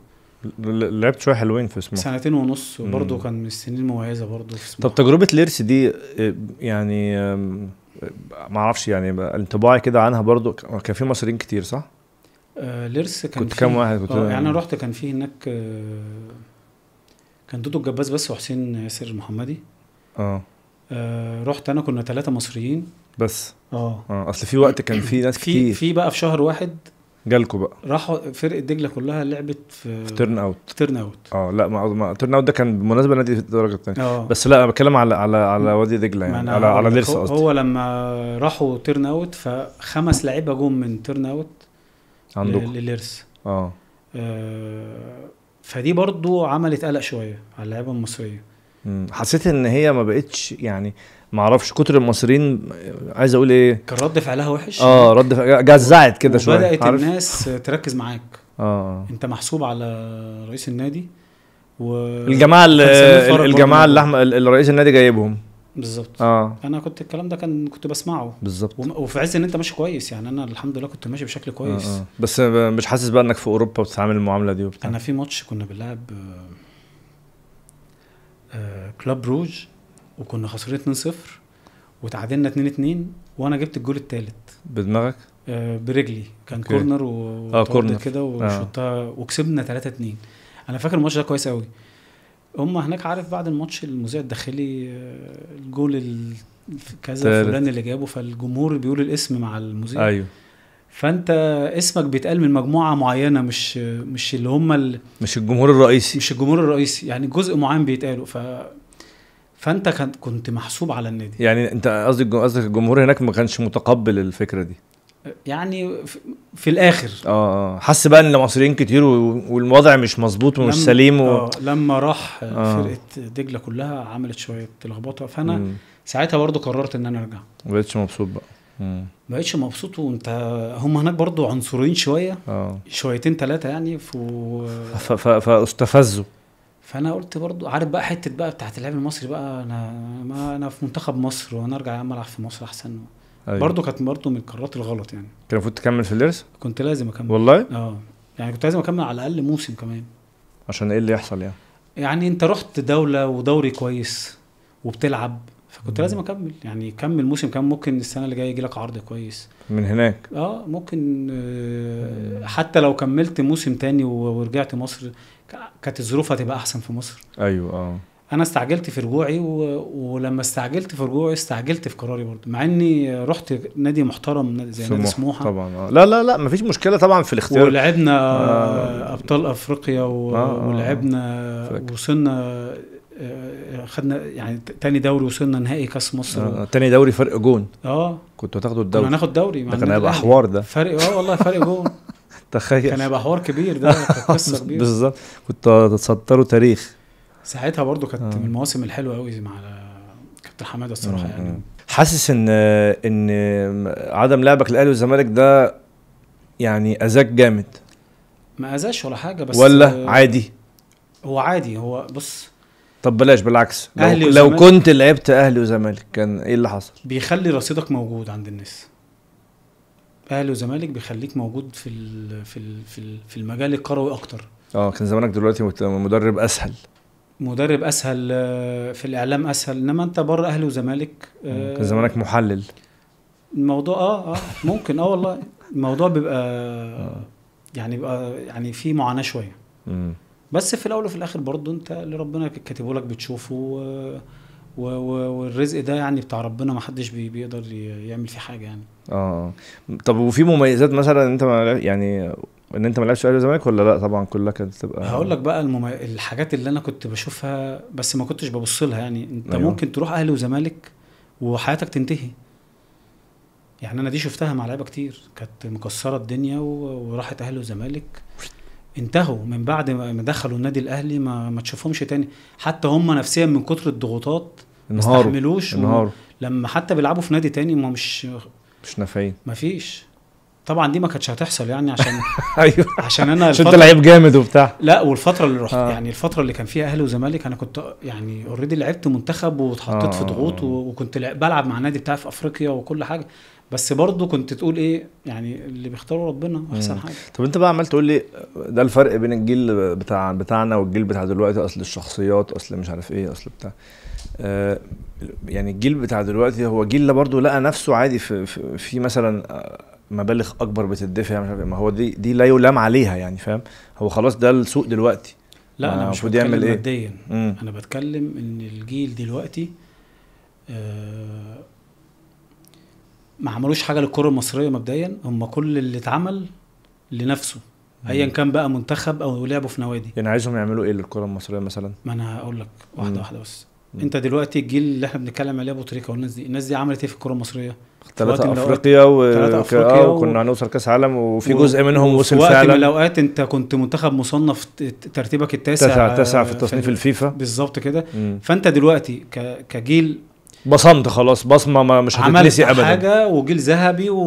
لعبت شويه حلوين في سموحه سنتين ونص وبرده كان من السنين المميزه برضه في سموحه طب تجربه ليرس دي آه، يعني آه، ما اعرفش يعني آه، انطباعي كده عنها برضه كان في مصريين كتير صح؟ آه ليرس كان كنت كام واحد كنت آه يعني انا رحت كان في هناك آه كان دودو الجباز بس وحسين ياسر المحمدي اه آه، رحت انا كنا ثلاثه مصريين بس آه. اه اصل في وقت كان في ناس في كتير في بقى في شهر واحد جالكوا بقى راحوا فرقه دجله كلها لعبت في في تيرن اوت في تيرن اوت اه لا ما, ما تيرن اوت ده كان بالمناسبه نادي في الدرجه الثانيه آه. بس لا انا بتكلم على على على وادي دجله يعني على على ليرس قصدي هو لما راحوا تيرن اوت فخمس لعيبه جم من تيرن اوت عندكم لليرس آه. اه فدي برضو عملت قلق شويه على اللعيبه المصريه حسيت ان هي ما بقتش يعني ما اعرفش كتر المصريين عايز اقول ايه كان رد فعلها وحش اه رد جزعت كده شويه بدات الناس تركز معاك اه انت محسوب على رئيس النادي و الجماعه الجماعه اللي احمد رئيس النادي جايبهم بالظبط اه انا كنت الكلام ده كان كنت بسمعه بالظبط وفي عز ان انت ماشي كويس يعني انا الحمد لله كنت ماشي بشكل كويس آه آه. بس مش حاسس بقى انك في اوروبا بتتعامل المعامله دي وبتاع انا في ماتش كنا بنلعب آه، كلاب آه، روج وكنا خسرين 2-0 وتعادلنا 2-2 وانا جبت الجول الثالث بدماغك؟ آه، برجلي كان okay. كورنر و... اه كورنر كده وشطها آه. وكسبنا 3-2 انا فاكر الماتش ده كويس قوي هم هناك عارف بعد الماتش المذيع الداخلي آه، الجول كذا فلان اللي جابه فالجمهور بيقول الاسم مع المذيع ايوه فانت اسمك بيتقال من مجموعه معينه مش مش اللي هم ال... مش الجمهور الرئيسي مش الجمهور الرئيسي يعني جزء معين بيتقالوا ف فانت كنت محسوب على النادي يعني انت قصدك قصدك الجمهور هناك ما كانش متقبل الفكره دي يعني في الاخر آه،, اه حس بقى ان المصريين كتير والوضع مش مظبوط ومش لم سليم و... آه لما راح آه فرقه دجله كلها عملت شويه لخبطه فانا ساعتها برضه قررت ان انا ارجع ما بقتش مبسوط بقى ما بقتش مبسوط وانت هم هناك برضو عنصريين شويه اه شويتين ثلاثه يعني ف فاستفزوا فانا قلت برضو عارف بقى حته بقى بتاعت اللعب المصري بقى انا ما انا في منتخب مصر وانا ارجع يا عم العب في مصر احسن أيوة. برضو كانت برضو من القرارات الغلط يعني كان المفروض تكمل في الدرس؟ كنت لازم اكمل والله؟ اه يعني كنت لازم اكمل على الاقل موسم كمان عشان ايه اللي يحصل يعني؟ يعني انت رحت دوله ودوري كويس وبتلعب كنت لازم اكمل يعني كمل موسم كان ممكن السنه اللي جايه يجي لك عرض كويس من هناك اه ممكن آه، حتى لو كملت موسم تاني ورجعت مصر كانت الظروف هتبقى احسن في مصر ايوه اه انا استعجلت في رجوعي و... ولما استعجلت في رجوعي استعجلت في قراري برضه مع اني رحت نادي محترم زي سموح. نادي سموحه طبعا آه. لا لا لا مفيش مشكله طبعا في الاختيار ولعبنا آه. ابطال افريقيا و... آه. آه،, آه. ولعبنا وصلنا خدنا يعني تاني دوري وصلنا نهائي كاس مصر آه. و... تاني دوري فرق جون اه كنتوا هتاخدوا الدوري كنا هناخد دوري ده كان هيبقى يعني حوار ده فرق اه والله فرق جون تخيل كان هيبقى حوار كبير ده قصه كبيره بالظبط كنتوا هتسطروا تاريخ ساعتها برضو كانت آه. من المواسم الحلوه قوي مع كابتن حماده الصراحه يعني. آه. يعني حاسس ان ان عدم لعبك الاهلي والزمالك ده يعني اذاك جامد ما اذاش ولا حاجه بس ولا آه، عادي هو عادي هو بص طب بلاش بالعكس لو, أهلي لو كنت لعبت اهلي وزمالك كان ايه اللي حصل بيخلي رصيدك موجود عند الناس اهلي وزمالك بيخليك موجود في ال في ال في, ال في المجال الكروي اكتر اه كان زمانك دلوقتي مدرب اسهل مدرب اسهل آه، في الاعلام اسهل انما انت بره اهلي وزمالك آه، آه، كان زمانك محلل الموضوع اه اه ممكن اه والله الموضوع بيبقى يعني بيبقى يعني في معاناه شويه بس في الاول وفي الاخر برضه انت اللي ربنا كاتبه لك بتشوفه و... و... والرزق ده يعني بتاع ربنا ما حدش بي... بيقدر يعمل فيه حاجه يعني اه طب وفي مميزات مثلا انت ما يعني ان انت ما لعبتش اهلي وزمالك ولا لا طبعا كلها كانت تبقى هقول لك بقى المم... الحاجات اللي انا كنت بشوفها بس ما كنتش ببص لها يعني انت أيوه. ممكن تروح اهلي وزمالك وحياتك تنتهي يعني انا دي شفتها مع لعيبه كتير كانت مكسره الدنيا و... وراحت اهلي وزمالك انتهوا من بعد ما دخلوا النادي الاهلي ما, ما تشوفهمش تاني حتى هم نفسيا من كتر الضغوطات ما استحملوش و... لما حتى بيلعبوا في نادي تاني ما مش مش نافعين مفيش طبعا دي ما كانتش هتحصل يعني عشان ايوه عشان انا عشان انت لعيب جامد وبتاع لا والفتره اللي رحت آه. يعني الفتره اللي كان فيها اهلي وزمالك انا كنت يعني اوريدي لعبت منتخب واتحطيت آه. في ضغوط و... وكنت بلعب مع النادي بتاعي في افريقيا وكل حاجه بس برضه كنت تقول ايه يعني اللي بيختاروا ربنا احسن حاجه طب انت بقى عمال تقول لي ده الفرق بين الجيل بتاع بتاعنا والجيل بتاع دلوقتي اصل الشخصيات اصل مش عارف ايه اصل بتاع آه يعني الجيل بتاع دلوقتي هو جيل برضه لقى نفسه عادي في, في, في مثلا آه، مبالغ اكبر بتدفع مش عارف إيه. ما هو دي دي لا يلام عليها يعني فاهم هو خلاص ده السوق دلوقتي لا انا آه، مش بتكلم إيه؟ ماديا إيه؟ انا بتكلم ان الجيل دلوقتي آه ما عملوش حاجه للكره المصريه مبدئيا هم كل اللي اتعمل لنفسه ايا كان بقى منتخب او لعبوا في نوادي يعني عايزهم يعملوا ايه للكره المصريه مثلا ما انا هقول لك واحده واحده بس مم. انت دلوقتي الجيل اللي احنا بنتكلم عليه ابو تريكه والناس دي الناس دي عملت ايه في الكره المصريه ثلاثة أفريقيا, و... آه، أفريقيا وكنا هنوصل كأس عالم وفي و... جزء منهم وصل وقت فعلا من الأوقات أنت كنت منتخب مصنف ترتيبك التاسع تسعة تسعة في تصنيف الفيفا بالظبط كده فأنت دلوقتي ك... كجيل بصمت خلاص بصمه ما مش هتتنسي ابدا حاجه وجيل ذهبي و...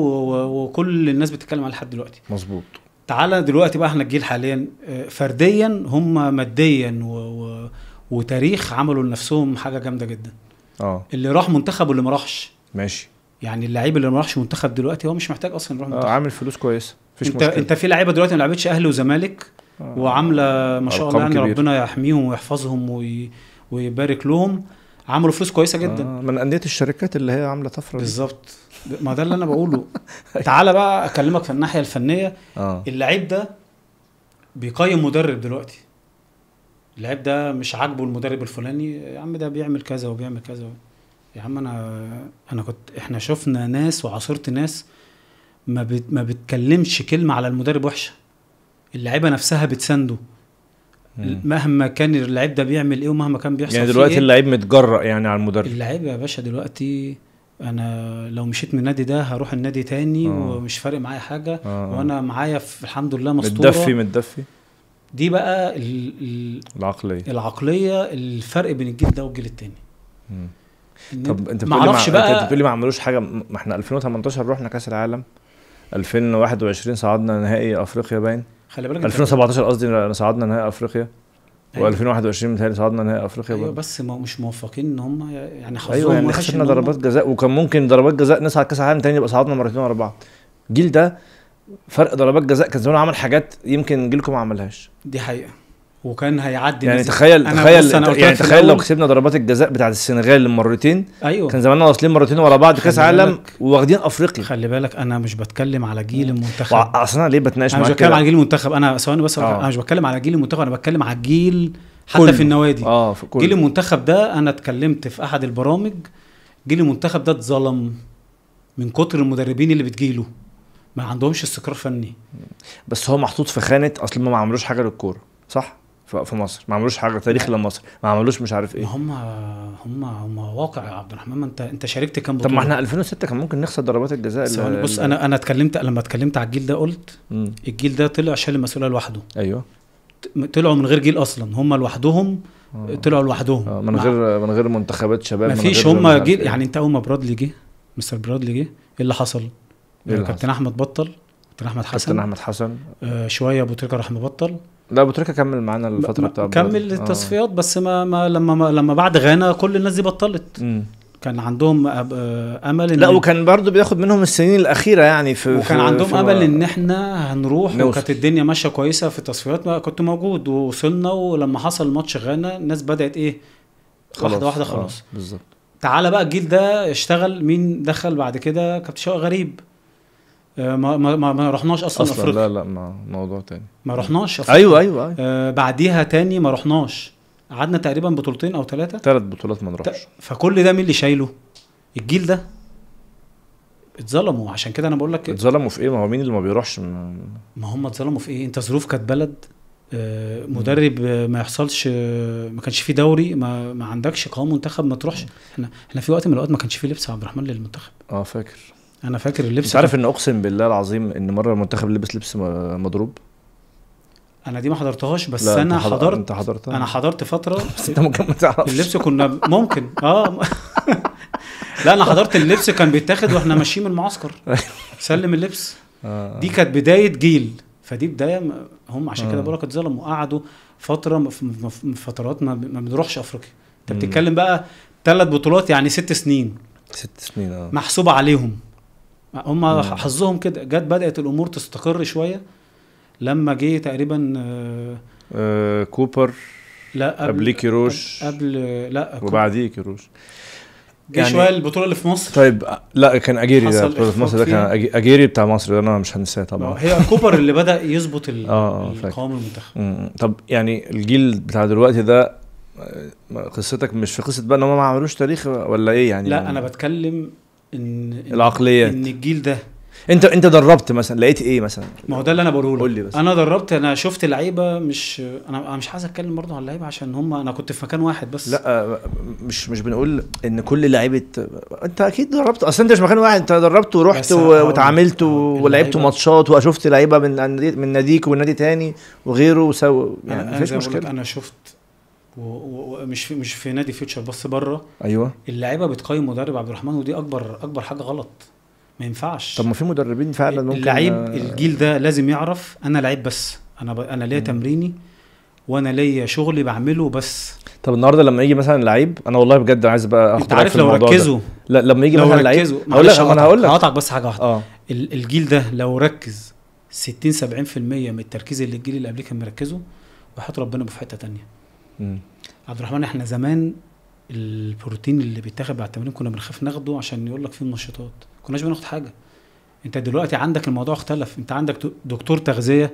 وكل الناس بتتكلم عليه لحد دلوقتي مظبوط تعالى دلوقتي بقى احنا الجيل حاليا آه، فرديا هم ماديا و... و... وتاريخ عملوا لنفسهم حاجه جامده جدا اه اللي راح منتخب واللي ما راحش ماشي يعني اللعيب اللي ما راحش منتخب دلوقتي هو مش محتاج اصلا يروح منتخب آه عامل فلوس كويسه مفيش انت مشكلة. انت في لعيبه دلوقتي ما لعبتش اهلي وزمالك آه، وعامله ما شاء الله يعني ربنا يحميهم ويحفظهم وي... ويبارك لهم عملوا فلوس كويسه جدا آه من انديه الشركات اللي هي عامله طفره بالظبط ما ده اللي انا بقوله أيوة. تعالى بقى اكلمك في الناحيه الفنيه آه. اللعيب ده بيقيم مدرب دلوقتي اللعيب ده مش عاجبه المدرب الفلاني يا عم ده بيعمل كذا وبيعمل كذا يا عم انا انا كنت احنا شفنا ناس وعاصرت ناس ما بت... ما بتكلمش كلمه على المدرب وحشه اللعيبه نفسها بتسنده مهما كان اللعيب ده بيعمل ايه ومهما كان بيحصل يعني دلوقتي إيه؟ اللعيب متجرأ يعني على المدرب اللعيب يا باشا دلوقتي انا لو مشيت من النادي ده هروح النادي تاني آه. ومش فارق معايا حاجه آه. وانا معايا في الحمد لله مستوره متدفي متدفي دي بقى العقليه العقليه الفرق بين الجيل ده والجيل التاني طب انت بتقولي اعرفش بقى انت بتقولي ما عملوش حاجه ما احنا 2018 رحنا كاس العالم 2021 صعدنا نهائي افريقيا باين خلي بالك 2017 قصدي صعدنا نهائي افريقيا و و2021 متهيألي صعدنا نهائي افريقيا ايوه, أيوة، بس ما مش موفقين ان هم يعني حظهم ايوه يعني خسرنا ضربات جزاء وكان ممكن ضربات جزاء نصعد كاس العالم تاني يبقى صعدنا مرتين ورا بعض الجيل ده فرق ضربات جزاء كان زمان عمل حاجات يمكن جيلكم ما عملهاش دي حقيقه وكان هيعدي يعني تخيل أنا تخيل أنا يعني تخيل لو كسبنا ضربات الجزاء بتاعت السنغال مرتين ايوه كان زماننا واصلين مرتين ورا بعض كاس عالم واخدين افريقيا خلي بالك انا مش بتكلم على جيل المنتخب اصل انا ليه بتناقش معاك انا مش بتكلم على جيل المنتخب انا ثواني بس أوه. انا مش بتكلم على جيل المنتخب انا بتكلم على الجيل حتى كل. في النوادي اه في جيل المنتخب ده انا اتكلمت في احد البرامج جيل المنتخب ده اتظلم من كتر المدربين اللي بتجيله ما عندهمش استقرار فني بس هو محطوط في خانه اصل ما عملوش حاجه للكوره صح في مصر ما عملوش حاجه تاريخ لمصر ما عملوش مش عارف ايه هم هم هم واقع يا عبد الرحمن ما انت انت شاركت كام بطوله طب ما احنا 2006 كان ممكن نخسر ضربات الجزاء ثواني بص انا انا اتكلمت لما اتكلمت على الجيل ده قلت م. الجيل ده طلع شال المسؤوليه لوحده ايوه طلعوا من غير جيل اصلا هم لوحدهم آه. طلعوا لوحدهم آه. من مع... غير من غير منتخبات شباب ما فيش هم جيل إيه. يعني انت اول ما برادلي جه مستر برادلي جه ايه اللي حصل؟ إيه كابتن احمد بطل كابتن احمد حسن كابتن احمد حسن آه شويه ابو تريكه راح مبطل لا ابو تريكه كمل معانا الفتره بتاعت كمل آه. التصفيات آه. بس ما, ما لما ما لما بعد غانا كل الناس دي بطلت م. كان عندهم آه، امل إن لا وكان برضه بياخد منهم السنين الاخيره يعني في وكان عندهم في امل ان احنا هنروح وكانت الدنيا ماشيه كويسه في التصفيات كنت موجود ووصلنا ولما حصل ماتش غانا الناس بدات ايه خلاص. واحده واحده خلاص آه. بالظبط تعالى بقى الجيل ده اشتغل مين دخل بعد كده كابتن شوقي غريب آه، ما ما ما ما رحناش اصلا, أصلاً افريقيا لا لا ما موضوع تاني ما رحناش أفريقيا. ايوه ايوه, أيوة. آه بعديها تاني ما رحناش قعدنا تقريبا بطولتين او ثلاثه ثلاث بطولات ما نروحش فكل ده مين اللي شايله الجيل ده اتظلموا عشان كده انا بقول لك اتظلموا في ايه ما هو مين اللي ما بيروحش ما, ما هم اتظلموا في ايه انت ظروف كانت بلد آه، مدرب ما يحصلش آه، ما كانش فيه دوري ما, ما عندكش قوام منتخب ما تروحش احنا احنا في وقت من الاوقات ما كانش فيه لبس عبد الرحمن للمنتخب اه فاكر انا فاكر اللبس انت عارف ان اقسم بالله العظيم ان مره المنتخب لبس لبس مضروب انا دي ما حضرتهاش بس لا انا حضرت, حضرت انت حضرتها آه. انا حضرت فتره بس انت ممكن ما تعرفش اللبس كنا ممكن اه لا انا حضرت اللبس كان بيتاخد واحنا ماشيين من المعسكر سلم اللبس آه، آه. دي كانت بدايه جيل فدي بدايه هم عشان كده بقول لك اتظلموا قعدوا فتره من فترات ما بنروحش افريقيا انت بتتكلم بقى ثلاث بطولات يعني ست سنين ست سنين اه محسوبه عليهم هم حظهم كده جت بدات الامور تستقر شويه لما جه تقريبا آه كوبر لا قبل قبل كيروش قبل لا وبعديه كيروش جه يعني شويه البطوله اللي في مصر طيب لا كان اجيري ده البطوله في مصر ده كان اجيري بتاع مصر ده انا مش هنساه طبعا هي كوبر اللي بدا يظبط آه، آه، القوام المنتخب طب يعني الجيل بتاع دلوقتي ده آه، قصتك مش في قصه بقى ان هم ما عملوش تاريخ ولا ايه يعني لا انا بتكلم ان العقليات ان الجيل ده انت انت دربت مثلا لقيت ايه مثلا ما هو ده اللي انا بقوله قول لي بس انا دربت انا شفت لعيبه مش انا انا مش عايز اتكلم برضه على اللعيبه عشان هم انا كنت في مكان واحد بس لا مش مش بنقول ان كل لعيبه انت اكيد دربت اصل انت مش مكان واحد انت دربت ورحت وتعاملت ولعبت ماتشات وشفت لعيبه من من ناديك ونادي تاني وغيره وسو يعني مفيش مشكله انا شفت ومش و... مش في نادي فيوتشر بس بره ايوه اللعيبه بتقيم مدرب عبد الرحمن ودي اكبر اكبر حاجه غلط ما ينفعش طب ما في مدربين فعلا ممكن اللعيب آه، الجيل ده لازم يعرف انا لعيب بس انا ب... انا ليا تمريني وانا ليا شغلي بعمله بس طب النهارده لما يجي مثلا لعيب انا والله بجد عايز بقى اخد انت عارف لو ركزوا لا لما يجي مثلا لعيب هقول لك انا هقول لك هقطعك بس حاجه واحده اه الجيل ده لو ركز 60 70% من التركيز اللي الجيل اللي قبليه كان مركزه وحط ربنا في حته ثانيه عبد الرحمن احنا زمان البروتين اللي بيتاخد بعد التمرين كنا بنخاف ناخده عشان يقول لك فيه منشطات كناش بناخد حاجه انت دلوقتي عندك الموضوع اختلف انت عندك دكتور تغذيه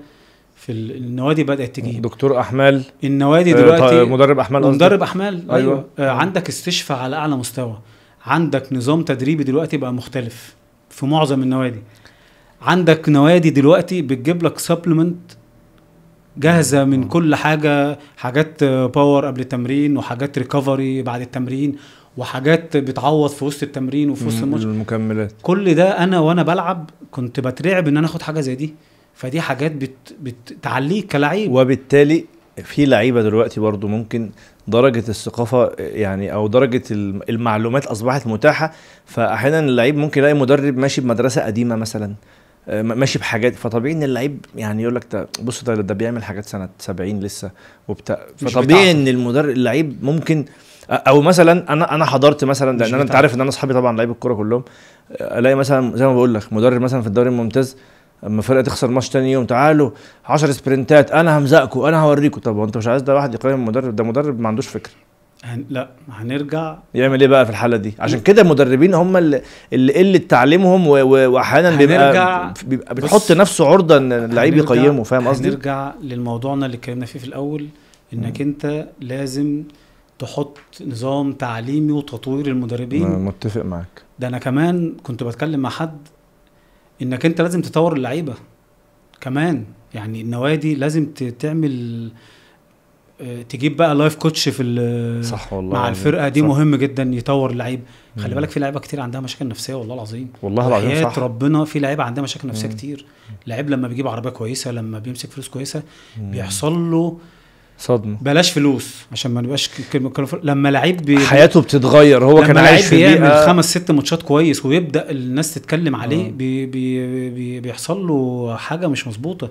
في النوادي بدات تجيب دكتور احمال النوادي آه، دلوقتي طيب، مدرب احمال مدرب احمال ايوه, أيوة. آه، عندك استشفاء على اعلى مستوى عندك نظام تدريبي دلوقتي بقى مختلف في معظم النوادي عندك نوادي دلوقتي بتجيب لك سبلمنت جاهزه من آه. كل حاجه حاجات باور قبل التمرين وحاجات ريكفري بعد التمرين وحاجات بتعوض في وسط التمرين وفي وسط الماتش المكملات كل ده انا وانا بلعب كنت بترعب ان انا اخد حاجه زي دي فدي حاجات بت... بتعليك كلعيب وبالتالي في لعيبه دلوقتي برضو ممكن درجه الثقافه يعني او درجه المعلومات اصبحت متاحه فاحيانا اللعيب ممكن يلاقي مدرب ماشي بمدرسه قديمه مثلا آه، ماشي بحاجات فطبيعي ان اللعيب يعني يقول لك بص ده ده بيعمل حاجات سنه 70 لسه وبتاع فطبيعي ان المدرب اللعيب ممكن او مثلا انا انا حضرت مثلا لان انا انت عارف ان انا اصحابي طبعا لعيب الكوره كلهم الاقي مثلا زي ما بقول لك مدرب مثلا في الدوري الممتاز اما فرقه تخسر ماتش تاني يوم تعالوا 10 سبرنتات انا همزقكم انا هوريكم طب وانت مش عايز ده واحد يقيم المدرب ده مدرب ما عندوش فكره هن... لا هنرجع يعمل ايه بقى في الحاله دي عشان كده المدربين هم اللي قله تعليمهم واحيانا بيبقى بيبقى بتحط نفسه عرضه ان اللعيب يقيمه فاهم قصدي نرجع للموضوعنا اللي اتكلمنا فيه في الاول انك م. انت لازم تحط نظام تعليمي وتطوير المدربين متفق معاك ده انا كمان كنت بتكلم مع حد انك انت لازم تطور اللعيبه كمان يعني النوادي لازم تعمل تجيب بقى لايف كوتش في صح والله مع الفرقه دي صح. مهم جدا يطور اللعيب خلي بالك في لعيبه كتير عندها مشاكل نفسيه والله العظيم والله العظيم صح ربنا في لعيبه عندها مشاكل نفسيه مم. كتير لعيب لما بيجيب عربيه كويسه لما بيمسك فلوس كويسه مم. بيحصل له صدمه بلاش فلوس عشان ما نبقاش لما لعيب بي... حياته بتتغير هو كان عايش في بيعمل بيئة... خمس ست ماتشات كويس ويبدا الناس تتكلم عليه آه. بي... بي... بي... بيحصل له حاجه مش مظبوطه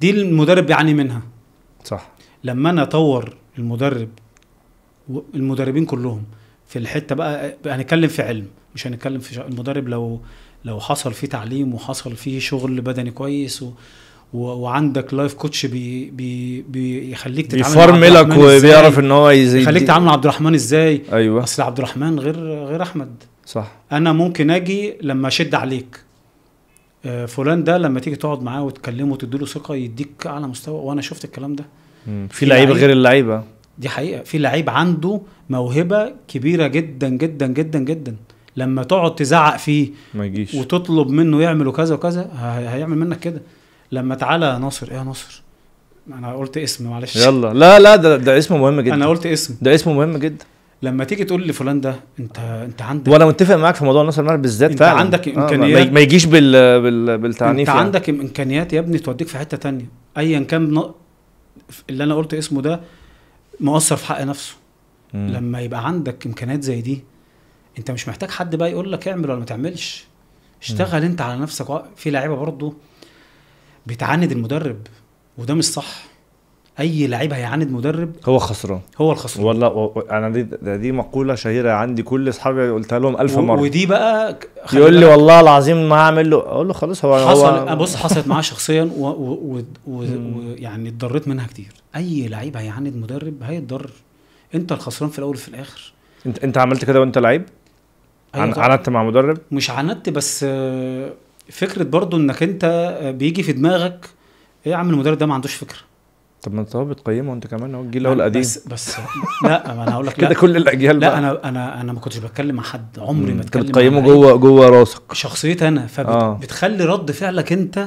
دي المدرب بيعاني منها صح لما انا اطور المدرب المدربين كلهم في الحته بقى هنتكلم في علم مش هنتكلم في شغل. المدرب لو لو حصل فيه تعليم وحصل فيه شغل بدني كويس و وعندك لايف كوتش بي بي بيخليك تتعامل بيفرملك وبيعرف ان هو ازاي يخليك تعامل عبد الرحمن ازاي ايوه اصل عبد الرحمن غير غير احمد صح انا ممكن اجي لما اشد عليك آه، فلان ده لما تيجي تقعد معاه وتكلمه وتديله ثقه يديك اعلى مستوى وانا شفت الكلام ده في لعيبه غير اللعيبه دي حقيقه في لعيب عنده موهبه كبيره جدا جدا جدا جدا لما تقعد تزعق فيه ما يجيش وتطلب منه يعمل وكذا وكذا هيعمل منك كده لما تعالى يا ناصر ايه يا ناصر انا قلت اسم معلش يلا لا لا ده ده اسمه مهم جدا انا قلت اسم ده اسمه مهم جدا لما تيجي تقول لفلان ده انت انت عندك وانا متفق معاك في موضوع ناصر المهري بالذات انت فعلا. عندك امكانيات آه ما يجيش بال... بالتعنيف انت يعني. عندك امكانيات يا ابني توديك في حته تانية ايا كان اللي انا قلت اسمه ده مؤثر في حق نفسه مم. لما يبقى عندك امكانيات زي دي انت مش محتاج حد بقى يقول لك اعمل ولا ما تعملش اشتغل مم. انت على نفسك في لعيبه برضه بتعاند المدرب وده مش صح اي لعيب هيعاند مدرب هو خسران هو الخسران والله و... انا دي دي مقوله شهيره عندي كل اصحابي قلتها لهم ألف و... مره ودي بقى يقول لي والله العظيم ما هعمل له اقول له خلاص هو حصل هو... بص حصلت معاه شخصيا ويعني و... و... و... اتضريت منها كتير اي لعيب هيعاند مدرب هيتضرر انت الخسران في الاول وفي الاخر انت انت عملت كده وانت لعيب أيوة عاندت مع مدرب مش عاندت بس فكره برضو انك انت بيجي في دماغك ايه يا عم المدرب ده ما عندوش فكره طب ما انت بتقيمه انت كمان هو الجيل الاول القديم بس بس لا ما انا هقول لك كده كل الاجيال لا بقى. انا انا انا ما كنتش بتكلم مع حد عمري ما اتكلم بتقيمه جوه جوه راسك شخصيتي انا فبتخلي آه. رد فعلك انت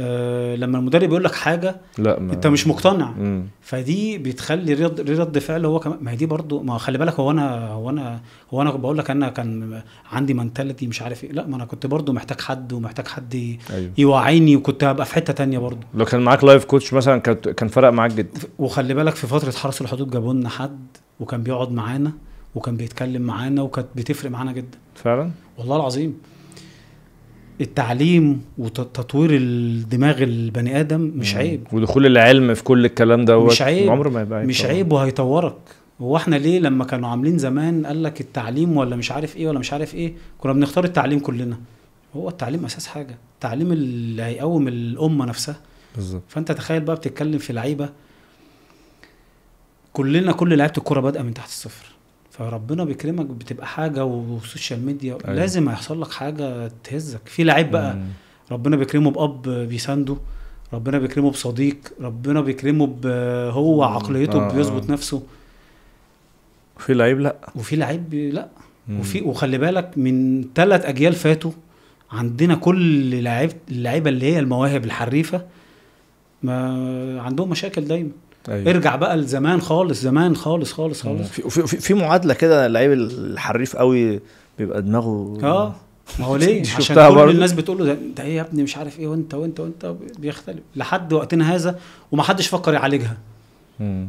آه، لما المدرب يقول لك حاجه لا ما انت مش مقتنع مم. فدي بتخلي رد رد فعل هو كمان ما هي دي برضو ما خلي بالك هو انا هو انا هو انا بقول لك انا كان عندي منتاليتي مش عارف ايه لا ما انا كنت برضو محتاج حد ومحتاج حد أيوه. يوعيني وكنت هبقى في حته تانية برضو لو كان معاك لايف كوتش مثلا كان كان فرق معاك جدا وخلي بالك في فتره حرس الحدود جابوا لنا حد وكان بيقعد معانا وكان بيتكلم معانا وكانت بتفرق معانا جدا فعلا والله العظيم التعليم وتطوير الدماغ البني ادم مش عيب ودخول العلم في كل الكلام ده مش عيب عمره ما يبقى عيب مش عيب وهيطورك هو احنا ليه لما كانوا عاملين زمان قال لك التعليم ولا مش عارف ايه ولا مش عارف ايه كنا بنختار التعليم كلنا هو التعليم اساس حاجه التعليم اللي هيقوم الامه نفسها بالظبط فانت تخيل بقى بتتكلم في لعيبه كلنا كل لعيبه الكوره بادئه من تحت الصفر فربنا بيكرمك بتبقى حاجه والسوشيال ميديا أيوة. لازم هيحصل لك حاجه تهزك في لعيب بقى مم. ربنا بيكرمه باب بيسانده ربنا بيكرمه بصديق ربنا بيكرمه هو عقليته آه. بيظبط آه. نفسه وفي لعيب لا وفي لعيب لا مم. وفي وخلي بالك من ثلاث اجيال فاتوا عندنا كل لعيب اللعيبه اللي هي المواهب الحريفه ما عندهم مشاكل دايما أيوة. ارجع بقى لزمان خالص زمان خالص خالص خالص في, في, في معادله كده اللعيب الحريف قوي بيبقى دماغه اه ما هو ليه عشان كل برضه. الناس بتقول له ده ايه يا ابني مش عارف ايه وانت وانت وانت بيختلف لحد وقتنا هذا ومحدش فكر يعالجها امم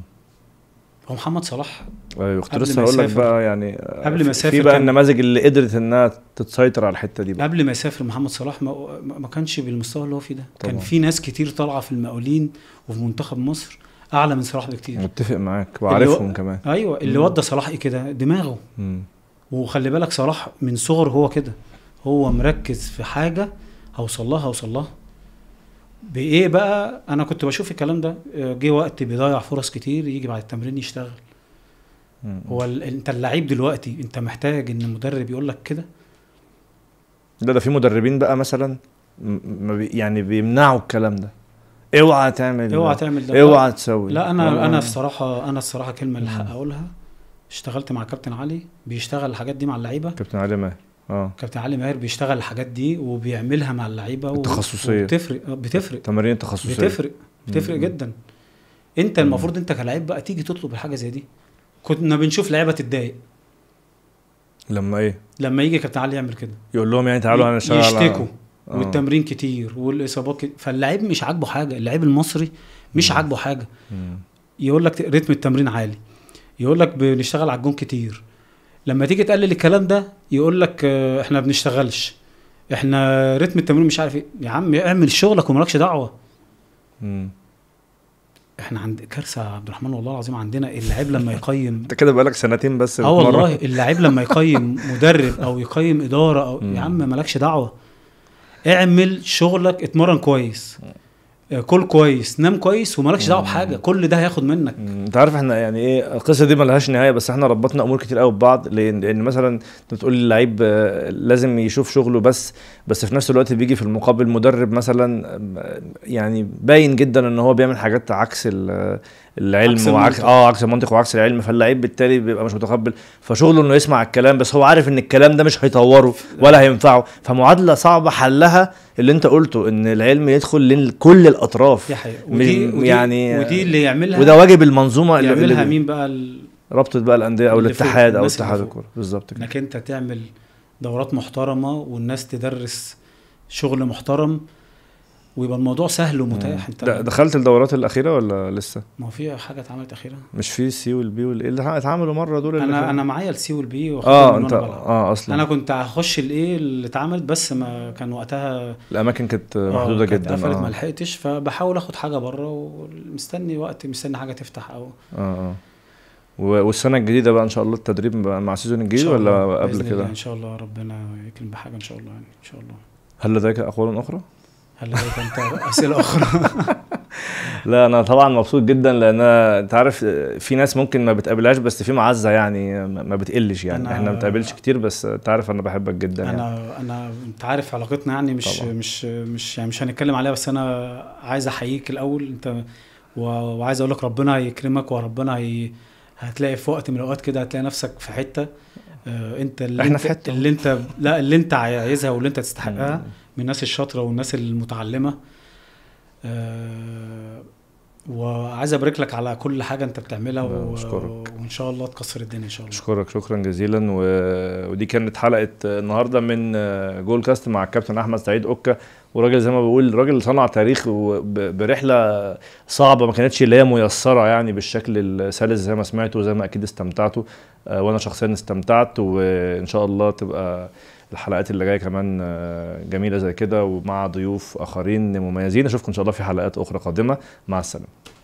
هو محمد صلاح ايوه كنت لسه هقول لك بقى يعني قبل ما يسافر في بقى النماذج اللي قدرت انها تتسيطر على الحته دي بقى. قبل ما يسافر محمد صلاح ما, ما كانش بالمستوى اللي هو فيه ده طبعا. كان في ناس كتير طالعه في المقاولين وفي منتخب مصر اعلى من صلاح بكتير متفق معاك وعارفهم كمان ايوه اللي ودى صلاح ايه كده دماغه مم. وخلي بالك صلاح من صغره هو كده هو مركز في حاجه هوصل لها هوصل لها بايه بقى انا كنت بشوف الكلام ده آه، جه وقت بيضيع فرص كتير يجي بعد التمرين يشتغل مم. هو ال... انت اللعيب دلوقتي انت محتاج ان المدرب يقول لك كده لا ده في مدربين بقى مثلا يعني بيمنعوا الكلام ده اوعى تعمل اوعى تعمل ده اوعى تسوي لا انا انا الصراحه انا الصراحه كلمه اللي حق اقولها اشتغلت مع كابتن علي بيشتغل الحاجات دي مع اللعيبه كابتن علي ماهر اه كابتن علي ماهر بيشتغل الحاجات دي وبيعملها مع اللعيبه آه، التخصصيه بتفرق بتفرق تمارين تخصصيه بتفرق بتفرق جدا انت المفروض انت كلاعب بقى تيجي تطلب الحاجه زي دي كنا بنشوف لعيبه تتضايق لما ايه لما يجي كابتن علي يعمل كده يقول لهم يعني تعالوا انا يشتكوا على... أوه. والتمرين كتير والاصابات كتير فاللعيب مش عاجبه حاجه اللعيب المصري مش عاجبه حاجه يقول لك رتم التمرين عالي يقول لك بنشتغل على الجون كتير لما تيجي تقلل الكلام ده يقول لك آه، احنا ما بنشتغلش احنا رتم التمرين مش عارف ايه يا عم اعمل شغلك ومالكش دعوه مم. احنا عند كارثه يا عبد الرحمن والله العظيم عندنا اللاعب لما يقيم انت كده بقالك سنتين بس اه والله اللاعب لما يقيم مدرب او يقيم اداره او مم. يا عم مالكش دعوه اعمل شغلك اتمرن كويس آه، كل كويس نام كويس ومالكش دعوه بحاجه كل ده هياخد منك انت عارف احنا يعني ايه القصه دي ملهاش نهايه بس احنا ربطنا امور كتير قوي ببعض لان لان مثلا انت بتقول اللعيب آه، لازم يشوف شغله بس بس في نفس الوقت بيجي في المقابل مدرب مثلا يعني باين جدا ان هو بيعمل حاجات عكس العلم عكس وعكس اه عكس المنطق وعكس العلم فاللعيب بالتالي بيبقى مش متقبل فشغله انه يسمع الكلام بس هو عارف ان الكلام ده مش هيطوره ولا هينفعه فمعادله صعبه حلها اللي انت قلته ان العلم يدخل لكل الاطراف دي حقيقة. ودي, ودي يعني ودي اللي يعملها وده واجب المنظومه اللي يعملها مين بقى ال... رابطه بقى الانديه او الاتحاد او اتحاد الكوره بالظبط كده انك انت تعمل دورات محترمه والناس تدرس شغل محترم ويبقى الموضوع سهل ومتاح انت دخلت الدورات الاخيره ولا لسه؟ ما هو في حاجه اتعملت اخيره مش في السي والبي والايه اللي اتعملوا مره دول انا انا معايا السي والبي اه انت اه اصلا انا كنت هخش الايه اللي اتعملت بس ما كان وقتها الاماكن كانت آه، محدوده آه جدا قفلت آه. ما لحقتش فبحاول اخد حاجه بره ومستني وقت مستني حاجه تفتح او اه اه والسنه الجديده بقى ان شاء الله التدريب مع السيزون الجديد ولا قبل كده؟ ان شاء الله ربنا يكرم بحاجه ان شاء الله يعني ان شاء الله هل لديك اقوال اخرى؟ هل لديك انت اسئله اخرى؟ لا انا طبعا مبسوط جدا لان انت عارف في ناس ممكن ما بتقابلهاش بس في معزه يعني ما بتقلش يعني احنا ما بنتقابلش كتير بس انت عارف انا بحبك جدا يعني. انا يعني. انا انت عارف علاقتنا يعني مش طبعا. مش مش يعني مش هنتكلم عليها بس انا عايز احييك الاول انت وعايز اقول لك ربنا يكرمك وربنا ي... هتلاقي في وقت من الاوقات كده هتلاقي نفسك في حته آه، انت اللي احنا انت في حته اللي انت لا اللي انت عايزها واللي انت تستحقها من الناس الشاطره والناس المتعلمه آه، وعايز ابارك لك على كل حاجه انت بتعملها و... وان شاء الله تكسر الدنيا ان شاء الله اشكرك شكرا جزيلا و... ودي كانت حلقه النهارده من آه، جول كاست مع الكابتن احمد سعيد اوكا وراجل زي ما بقول راجل صنع تاريخ برحله صعبه ما كانتش اللي هي ميسره يعني بالشكل السلس زي ما سمعته وزي ما اكيد استمتعتوا آه، وانا شخصيا استمتعت وان شاء الله تبقى الحلقات اللي جايه كمان آه، جميله زي كده ومع ضيوف اخرين مميزين اشوفكم ان شاء الله في حلقات اخرى قادمه مع السلامه